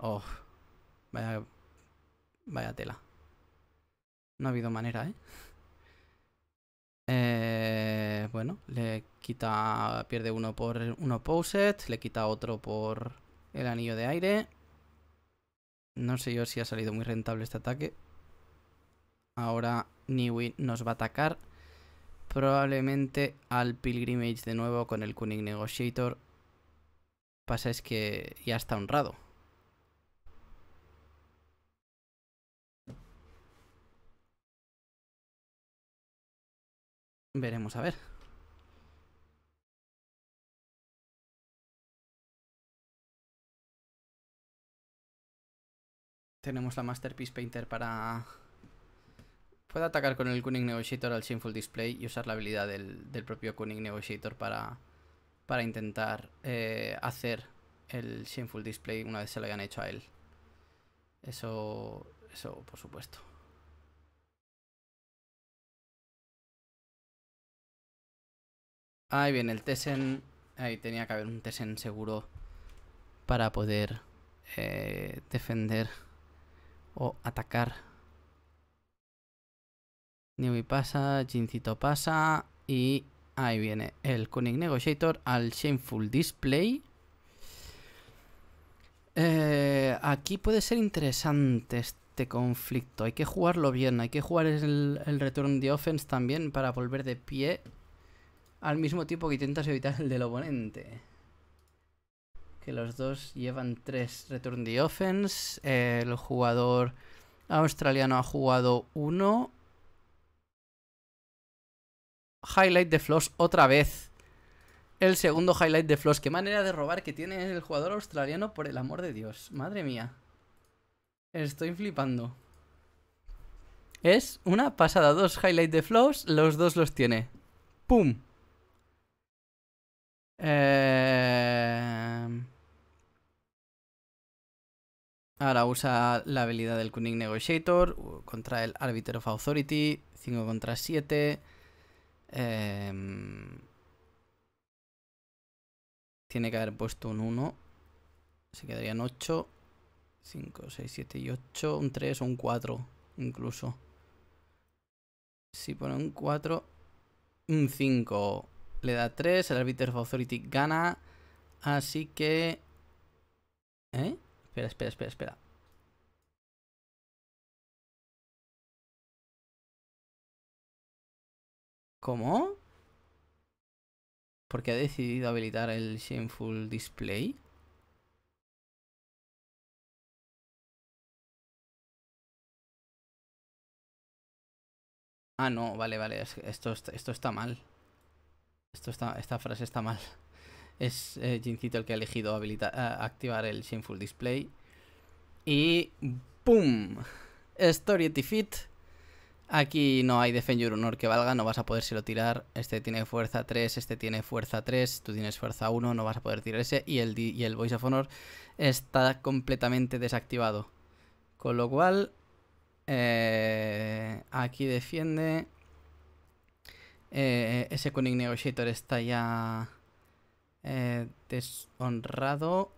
Oh, vaya, vaya tela. No ha habido manera, ¿eh? Eh, bueno, le quita. Pierde uno por uno Poset. Le quita otro por el anillo de aire. No sé yo si ha salido muy rentable este ataque. Ahora Niwi nos va a atacar. Probablemente al Pilgrimage de nuevo con el Kuning Negotiator. Pasa es que ya está honrado. Veremos a ver. Tenemos la Masterpiece Painter para... Puede atacar con el Kuning Negotiator al Shameful Display y usar la habilidad del, propio Kuning Negotiator para, para intentar eh, hacer el Shameful Display una vez se lo hayan hecho a él. Eso, eso por supuesto. Ahí viene el Tessen. Ahí tenía que haber un Tessen seguro para poder eh, defender o atacar. Niwi pasa, Jincito pasa y ahí viene el Koenig Negotiator al Shameful Display. Eh, aquí puede ser interesante este conflicto. Hay que jugarlo bien, hay que jugar el, el return de offense también para volver de pie al mismo tiempo que intentas evitar el del oponente. Que los dos llevan tres return the offense. el jugador australiano ha jugado uno. Highlight de Floss otra vez. El segundo highlight de Floss. Qué manera de robar que tiene el jugador australiano, por el amor de Dios. Madre mía. Estoy flipando. Es una pasada. Dos highlight de Floss, los dos los tiene. ¡Pum! Eh... Ahora usa la habilidad del Kuning Negotiator contra el Arbiter of Authority. 5 contra 7. Em, tiene que haber puesto un 1. Se quedarían 8. 5, 6, 7 y 8. Un 3 o un 4 incluso. Si pone un 4. Un 5 le da 3, el Arbiter of Authority gana, así que... ¿Eh? Espera, espera, espera, espera. ¿Cómo? Porque ha decidido habilitar el Shameful Display. Ah, no, vale, vale, esto, esto está mal esta frase está mal. Es eh, Jincito el que ha elegido habilitar, eh, activar el Shameful Display. Y ¡pum! Story Fit. Aquí no hay Defender Honor que valga, no vas a podérselo tirar. Este tiene fuerza 3, este tiene fuerza 3, tú tienes fuerza 1, no vas a poder tirar ese. Y el, el Voice of Honor está completamente desactivado. Con lo cual, eh, aquí defiende. Eh, eh, ese Cunning Negotiator está ya eh, deshonrado.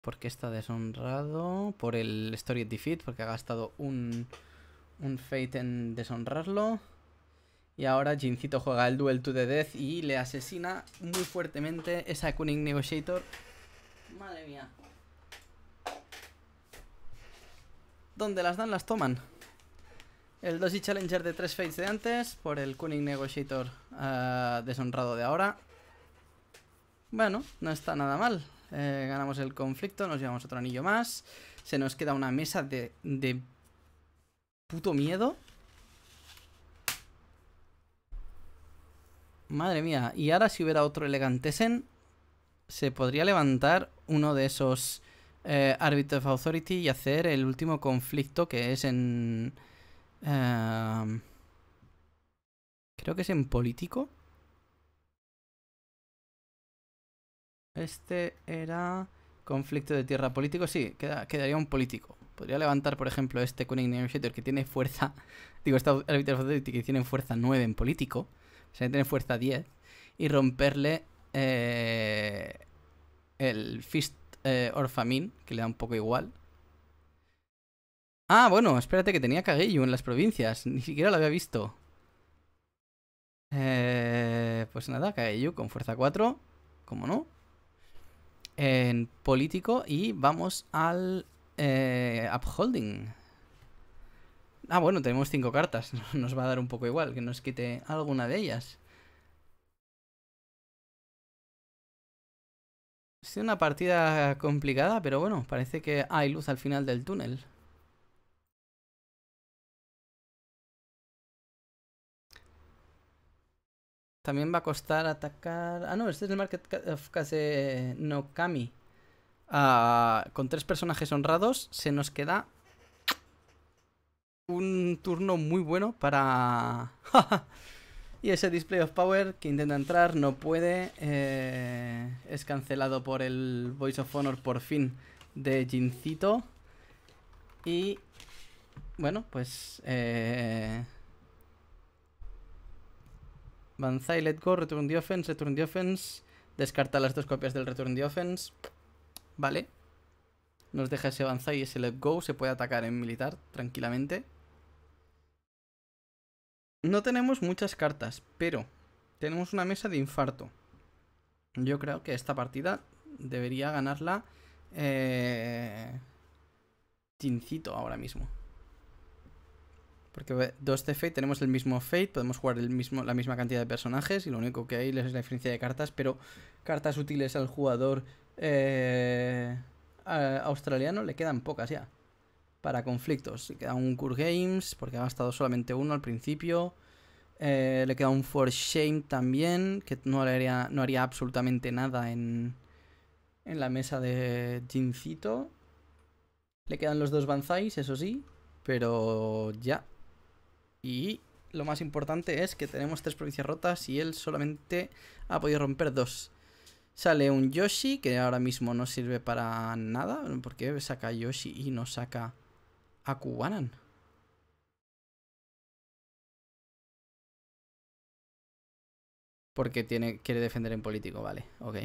¿Por qué está deshonrado? Por el Story Defeat, porque ha gastado un, un Fate en deshonrarlo. Y ahora Jincito juega el Duel to the Death y le asesina muy fuertemente esa Cunning Negotiator. Madre mía. ¿Dónde las dan, las toman. El 2 y Challenger de 3 Fates de antes por el Kuning Negotiator ah, deshonrado de ahora. Bueno, no está nada mal. Eh, ganamos el conflicto, nos llevamos otro anillo más. Se nos queda una mesa de, de puto miedo. Madre mía, y ahora si hubiera otro Elegantesen, se podría levantar uno de esos eh, of Authority y hacer el último conflicto que es en Em, creo que es en político. Este era conflicto de tierra político. Sí, quedaría un político. Podría levantar, por ejemplo, este Kuning Negotiator que tiene fuerza. Digo, esta que tiene fuerza 9 en político. O sea, tiene fuerza 10. Y romperle eh, el Fist eh, que le da un poco igual. Ah, bueno, espérate que tenía Kageyu en las provincias. Ni siquiera lo había visto. Eh, pues nada, Kageyu con fuerza 4. Como no. En político y vamos al eh, upholding. Ah, bueno, tenemos cinco cartas. Nos va a dar un poco igual que nos quite alguna de ellas. Ha sido una partida complicada, pero bueno, parece que hay luz al final del túnel. También va a costar atacar... Ah, no, este es el Market of case no Kami. Ah, con tres personajes honrados se nos queda un turno muy bueno para... y ese display of power que intenta entrar no puede. Eh, es cancelado por el Voice of Honor por fin de Jincito. Y bueno, pues... Eh, Banzai, let go, return the offense, return the offense. Descarta las dos copias del return the offense. Vale. Nos deja ese Banzai y ese let go. Se puede atacar en militar tranquilamente. No tenemos muchas cartas, pero tenemos una mesa de infarto. Yo creo que esta partida debería ganarla Chincito eh, ahora mismo. Porque 2 de Fate tenemos el mismo Fate, podemos jugar el mismo, la misma cantidad de personajes y lo único que hay es la diferencia de cartas, pero cartas útiles al jugador eh, australiano le quedan pocas ya. Para conflictos. Le queda un Kur Games, porque ha gastado solamente uno al principio. Eh, le queda un For Shame también, que no haría, no haría absolutamente nada en, en la mesa de Jincito. Le quedan los dos Banzais, eso sí, pero ya. Y lo más importante es que tenemos tres provincias rotas y él solamente ha podido romper dos. Sale un Yoshi, que ahora mismo no sirve para nada. ¿Por qué saca Yoshi y no saca a Kubanan? Porque tiene, quiere defender en político, vale, ok.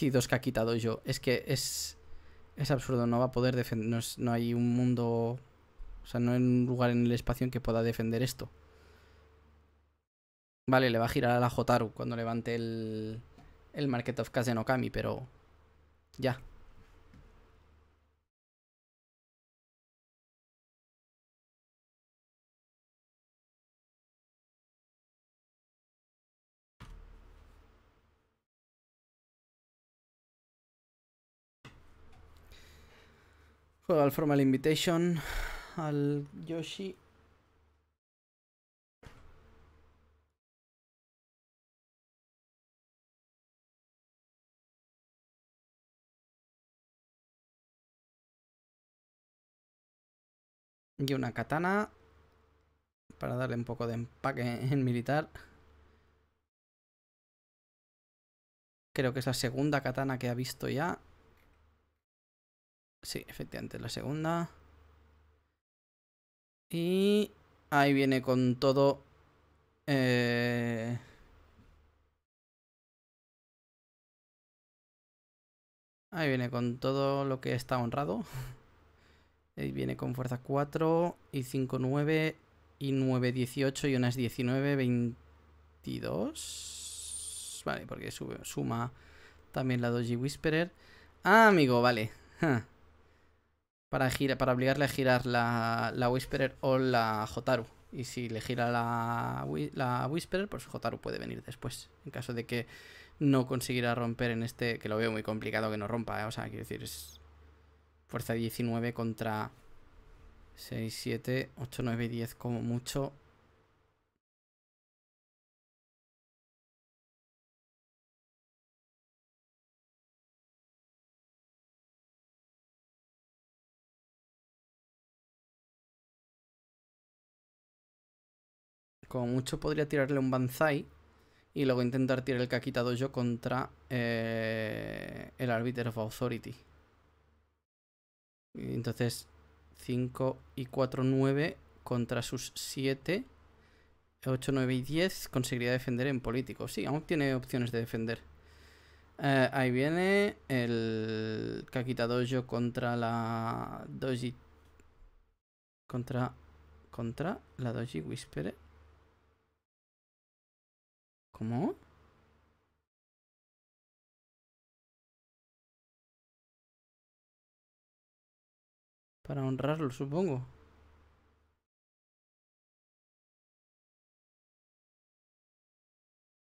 Y dos que ha quitado yo. Es que es es absurdo, no va a poder defender, no, hay un mundo, o sea, no hay un lugar en el espacio en que pueda defender esto. Vale, le va a girar a la Jotaru cuando levante el, el Market of Nokami, pero ya. Juego al Formal Invitation, al Yoshi. Y una katana para darle un poco de empaque en militar. Creo que es la segunda katana que ha visto ya. Sí, efectivamente, la segunda. Y ahí viene con todo. Eh... Ahí viene con todo lo que está honrado. Ahí viene con fuerza 4 y 5, 9 y 9, 18 y unas 19, 22. Vale, porque suma también la Doji Whisperer. Ah, amigo, vale. para, para obligarle a girar la, la Whisperer o la Jotaru. Y si le gira la, la Whisperer, pues Jotaru puede venir después. En caso de que no consiguiera romper en este, que lo veo muy complicado que no rompa, ¿eh? o sea, quiero decir, es fuerza 19 contra 6, 7, 8, 9, y 10 como mucho. Como mucho podría tirarle un Banzai y luego intentar tirar el que Dojo contra eh, el Arbiter of Authority. Entonces, 5 y 4, 9 contra sus 7, 8, 9 y 10 conseguiría defender en político. Sí, aún tiene opciones de defender. Eh, ahí viene el Kakita Dojo contra la Doji. Contra. Contra la Doji Whisperer ¿Cómo? Para honrarlo, supongo.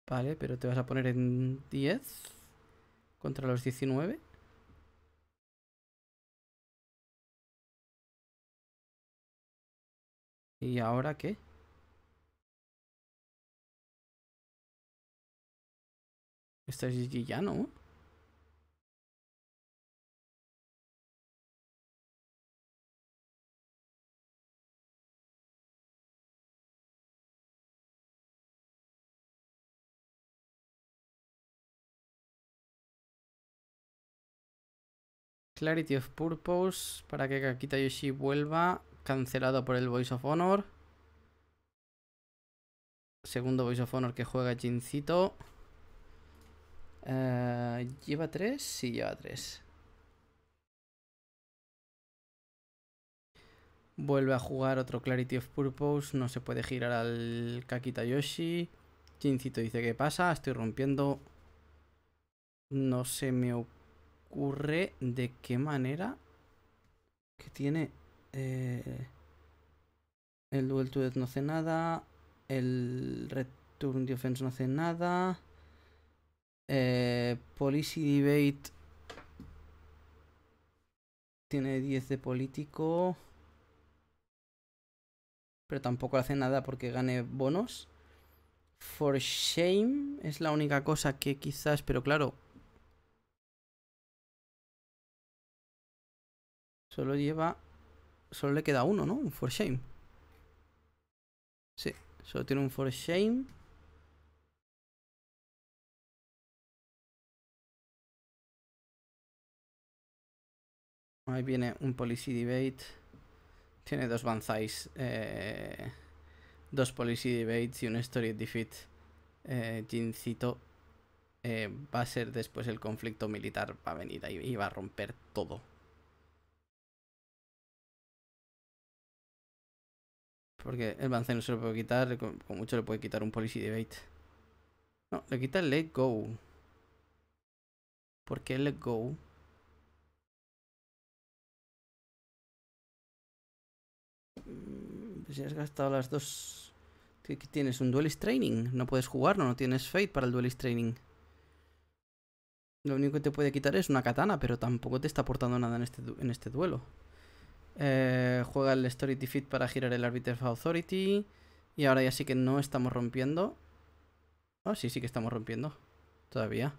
Vale, pero te vas a poner en 10 contra los 19. ¿Y ahora qué? Estás es Clarity of Purpose para que Kakita Yoshi vuelva. Cancelado por el Voice of Honor. Segundo Voice of Honor que juega Jincito. Eh, ¿Lleva tres? Sí, lleva tres. Vuelve a jugar otro Clarity of Purpose. No se puede girar al Kakita Yoshi. Chincito dice que pasa. Estoy rompiendo. No se me ocurre de qué manera que tiene eh, el Duel to Death no hace nada. El Return Defense no hace nada. Eh, policy Debate tiene 10 de político. Pero tampoco hace nada porque gane bonos. For Shame es la única cosa que quizás, pero claro. Solo lleva. Solo le queda uno, ¿no? Un For Shame. Sí, solo tiene un For Shame. Ahí viene un policy debate. Tiene dos banzais. Eh, dos policy debates y un story defeat. Eh, Jincito eh, va a ser después el conflicto militar. Va a venir ahí y va a romper todo. Porque el banzai no se lo puede quitar. Con mucho le puede quitar un policy debate. No, le quita el let go. ¿Por qué let go? Mm, pues si has gastado las dos... ¿Qué, tienes? ¿Un Duelist Training? No puedes jugarlo, no tienes Fate para el Duelist Training. Lo único que te puede quitar es una katana, pero tampoco te está aportando nada en este, en este duelo. Eh, juega el Story Defeat para girar el Arbiter of Authority. Y ahora ya sí que no estamos rompiendo. Ah, sí, sí que estamos rompiendo. Todavía.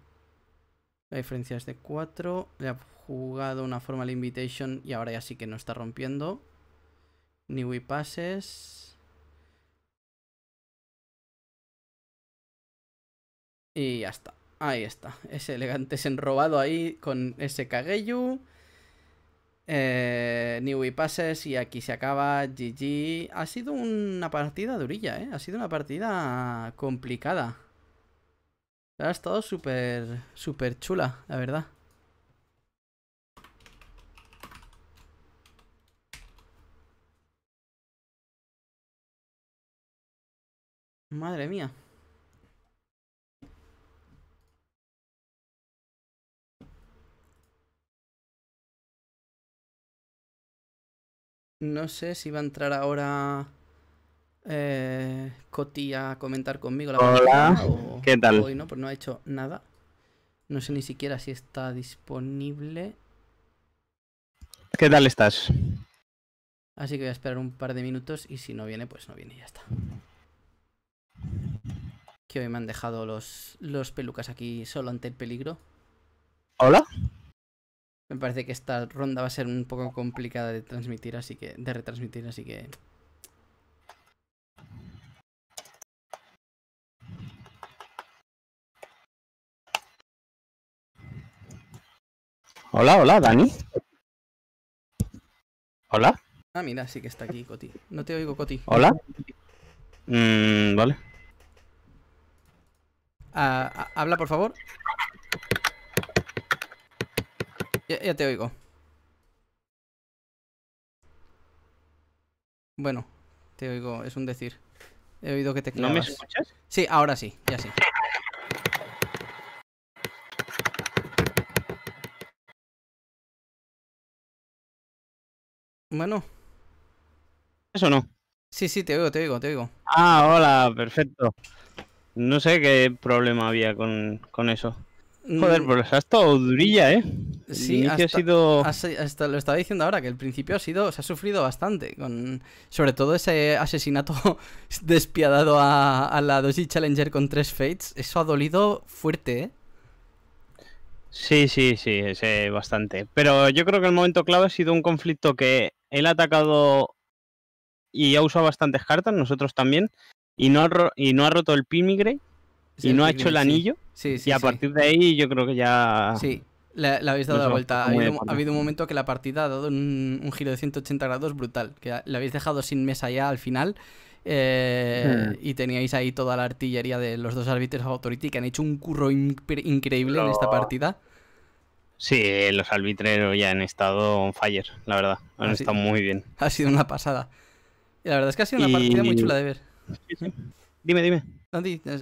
La diferencia es de 4. Le ha jugado una forma formal invitation y ahora ya sí que no está rompiendo. Niwi pases Y ya está. Ahí está. Ese elegante se enrobado ahí con ese Kageyu. Eh, Niwi y aquí se acaba GG. Ha sido una partida durilla, ¿eh? Ha sido una partida complicada. Ha estado súper, súper chula, la verdad. Madre mía. No sé si va a entrar ahora eh, Coti a comentar conmigo. La Hola, ¿qué tal? no, pues no ha hecho nada. No sé ni siquiera si está disponible. ¿Qué tal estás? Así que voy a esperar un par de minutos y si no viene, pues no viene y ya está que hoy me han dejado los, los pelucas aquí solo ante el peligro. ¿Hola? Me parece que esta ronda va a ser un poco complicada de transmitir, así que. de retransmitir, así que. Hola, hola, Dani. Hola. Ah, mira, sí que está aquí, Coti. No te oigo, Coti. Hola. Mm, vale. Ah, habla, por favor. Ya, te oigo. Bueno, te oigo, es un decir. He oído que te clavas. ¿No me escuchas? Sí, ahora sí, ya sí. Bueno. ¿Eso no? Sí, sí, te oigo, te oigo, te oigo. Ah, hola, perfecto. No sé qué problema había con, eso. Mm. Joder, pero ha estado durilla, ¿eh? sí, ha sido... lo estaba diciendo ahora, que el principio ha sido, se ha sufrido bastante, con sobre todo ese asesinato despiadado a, a la Doji Challenger con tres Fates, eso ha dolido fuerte, ¿eh? Sí, sí, sí, sí, bastante. Pero yo creo que el momento clave ha sido un conflicto que él ha atacado y ha usado bastantes cartas, nosotros también, y no ha, roto el pímigre y no ha hecho el anillo. y a partir de ahí yo creo que ya... Sí, la, habéis dado la vuelta. Ha habido, un momento que la partida ha dado un, giro de 180 grados brutal, que la habéis dejado sin mesa ya al final. Eh, hmm. Y teníais ahí toda la artillería de los dos árbitros Authority que han hecho un curro increíble en esta partida. Sí, los árbitros ya han estado on fire, la verdad. Han estado muy bien. Ha sido una pasada. Y la verdad es que ha sido una partida muy chula de ver. Dime, dime.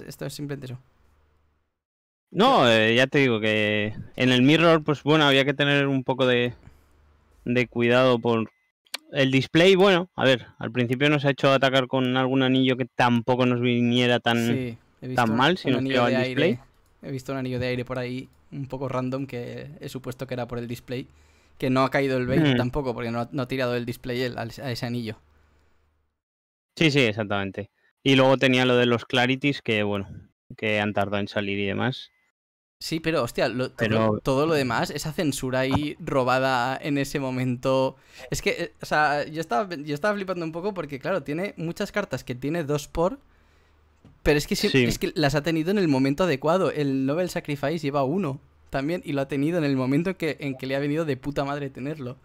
esto es simplemente eso. No, eh, ya te digo que en el mirror, pues bueno, había que tener un poco de, de cuidado por el display. Bueno, a ver, al principio nos ha hecho atacar con algún anillo que tampoco nos viniera tan, tan mal, He visto un anillo de aire por ahí, un poco random, que he supuesto que era por el display. Que no ha caído el bait mm. tampoco, porque no, ha tirado el display a ese anillo. Sí, sí, exactamente. Y luego tenía lo de los clarities que, bueno, que han tardado en salir y demás. Sí, pero hostia, Todo, lo demás, esa censura ahí robada en ese momento. Es que, eh, o sea, yo estaba, yo estaba flipando un poco porque, claro, tiene muchas cartas que tiene dos por. Pero es que, las ha tenido en el momento adecuado. El Nobel Sacrifice lleva uno también y lo ha tenido en el momento que, en que le ha venido de puta madre tenerlo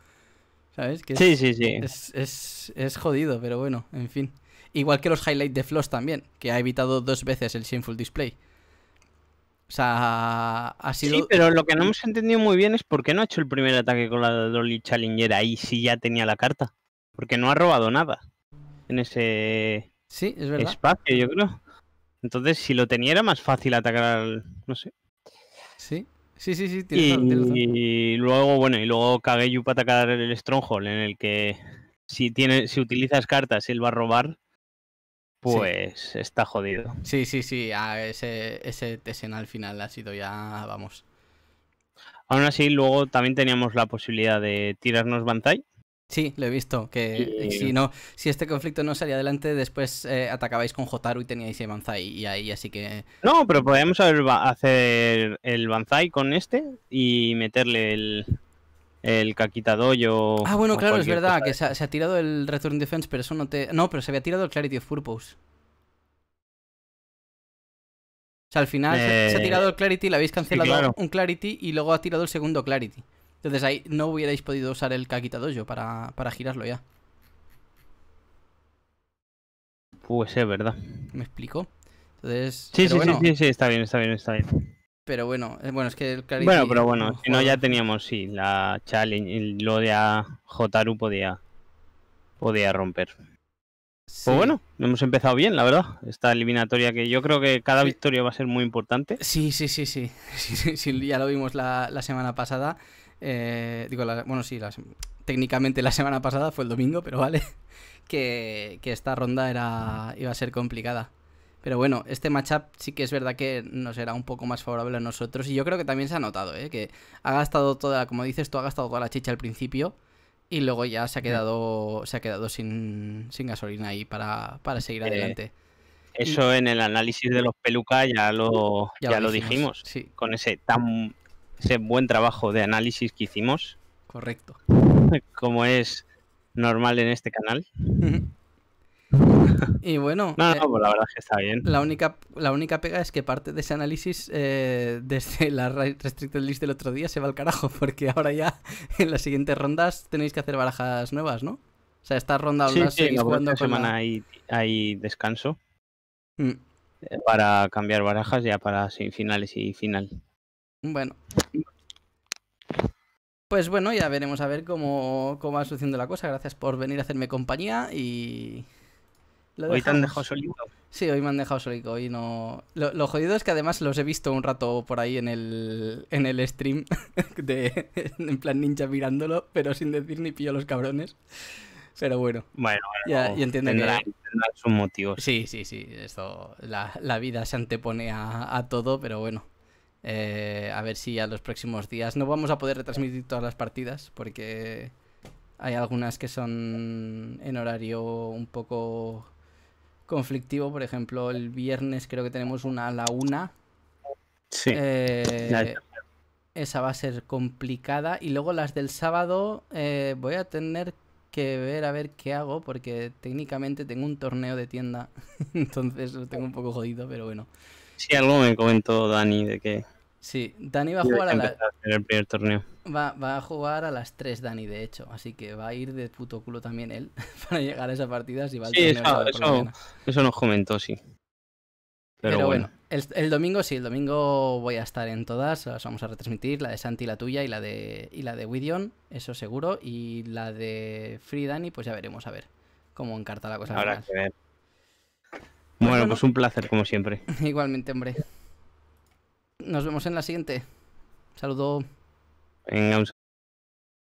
sí, sí, sí. Es, jodido, pero bueno, en fin. Igual que los highlights de Floss también, que ha evitado dos veces el Shameful Display. O sea, ha sido... Sí, pero lo que no hemos entendido muy bien es por qué no ha hecho el primer ataque con la Dolly Challenger ahí si ya tenía la carta. Porque no ha robado nada en ese sí, es verdad. espacio, yo creo. Entonces, si lo tenía era más fácil atacar al... No sé. Sí, Sí, sí, sí, y, luego, bueno, y luego Kageyu para atacar el Stronghold, en el que si, tiene, si utilizas cartas y él va a robar, pues está jodido. Sí, sí, sí, ese, ese Tesen al final ha sido ya, vamos. Aún así, luego también teníamos la posibilidad de tirarnos Banzai. Sí, lo he visto. Que eh, si no, si este conflicto no salía adelante, después eh, atacabais con Jotaro y teníais el Banzai y ahí así que. No, pero podemos hacer el Banzai con este y meterle el. El Kakita Ah, bueno, claro, es verdad, que se ha, tirado el Return Defense, pero eso no te. No, pero se había tirado el Clarity of Purpose. O sea, al final se, ha eh, tirado el Clarity, le habéis cancelado un Clarity y luego ha tirado el segundo Clarity. Entonces ahí no hubierais podido usar el Kakita Dojo para, girarlo ya. Pues es verdad. ¿Me explico? Entonces. Sí, sí, sí, sí, está bien, está bien, está bien. Pero bueno, eh, bueno, es que el Bueno, pero bueno, si no ya teníamos, sí, la challenge, lo de a Jotaru podía, podía romper. Pues bueno, hemos empezado bien, la verdad. Esta eliminatoria que yo creo que cada victoria va a ser muy importante. Sí, sí, sí, sí. sí, sí ya lo vimos la, la semana pasada. Eh, digo, bueno, sí, técnicamente la semana pasada fue el domingo, pero vale, que, esta ronda era, iba a ser complicada. Pero bueno, este matchup sí que es verdad que nos era un poco más favorable a nosotros y yo creo que también se ha notado, ¿eh? que ha gastado toda, como dices tú, ha gastado toda la chicha al principio y luego ya se ha quedado, se ha quedado sin, gasolina ahí para, seguir eh, adelante. Eso en el análisis de los pelucas ya lo, ya, lo dijimos. Con ese tan ese buen trabajo de análisis que hicimos. Correcto. Como es normal en este canal. y bueno. No, eh, pues la verdad es que está bien. La única, la única pega es que parte de ese análisis eh, desde la restricted list del otro día se va al carajo, porque ahora ya en las siguientes rondas tenéis que hacer barajas nuevas, ¿no? O sea, esta ronda sí, sí, pues semana hay, descanso mm. eh, para cambiar barajas ya para semifinales y final. Bueno. Pues bueno, ya veremos a ver cómo, cómo va sucediendo la cosa. Gracias por venir a hacerme compañía y... hoy te han dejado solito. Sí, hoy me han dejado solito. Hoy no... Lo, jodido es que además los he visto un rato por ahí en el, en el stream, de, en plan ninja mirándolo, pero sin decir ni pillo los cabrones. Pero bueno. Bueno, ya, Tendrá sus motivos. Sí, sí, sí. Esto, la, la vida se antepone a todo, pero bueno. Eh, a ver si a los próximos días no vamos a poder retransmitir todas las partidas porque hay algunas que son en horario un poco conflictivo. Por ejemplo, el viernes creo que tenemos una a la una. Sí. Eh, esa va a ser complicada. Y luego las del sábado eh, voy a tener que ver a ver qué hago porque técnicamente tengo un torneo de tienda. Entonces lo tengo un poco jodido, pero bueno. Sí, algo me comentó Dani de que. Sí, Dani va a jugar a, las. El primer torneo. Va, a jugar a las 3, Dani, de hecho. Así que va a ir de puto culo también él para llegar a esa partida si va al sí, Eso, eso, nos comentó, sí. Pero, bueno. El, domingo sí, el domingo voy a estar en todas, las vamos a retransmitir, la de Santi, la tuya y la de y la de Widion, eso seguro, y la de Free Dani, pues ya veremos a ver cómo encarta la cosa. Ahora que ver. Bueno, pues un placer, como siempre. Igualmente, hombre. Nos vemos en la siguiente. Saludo. Venga, un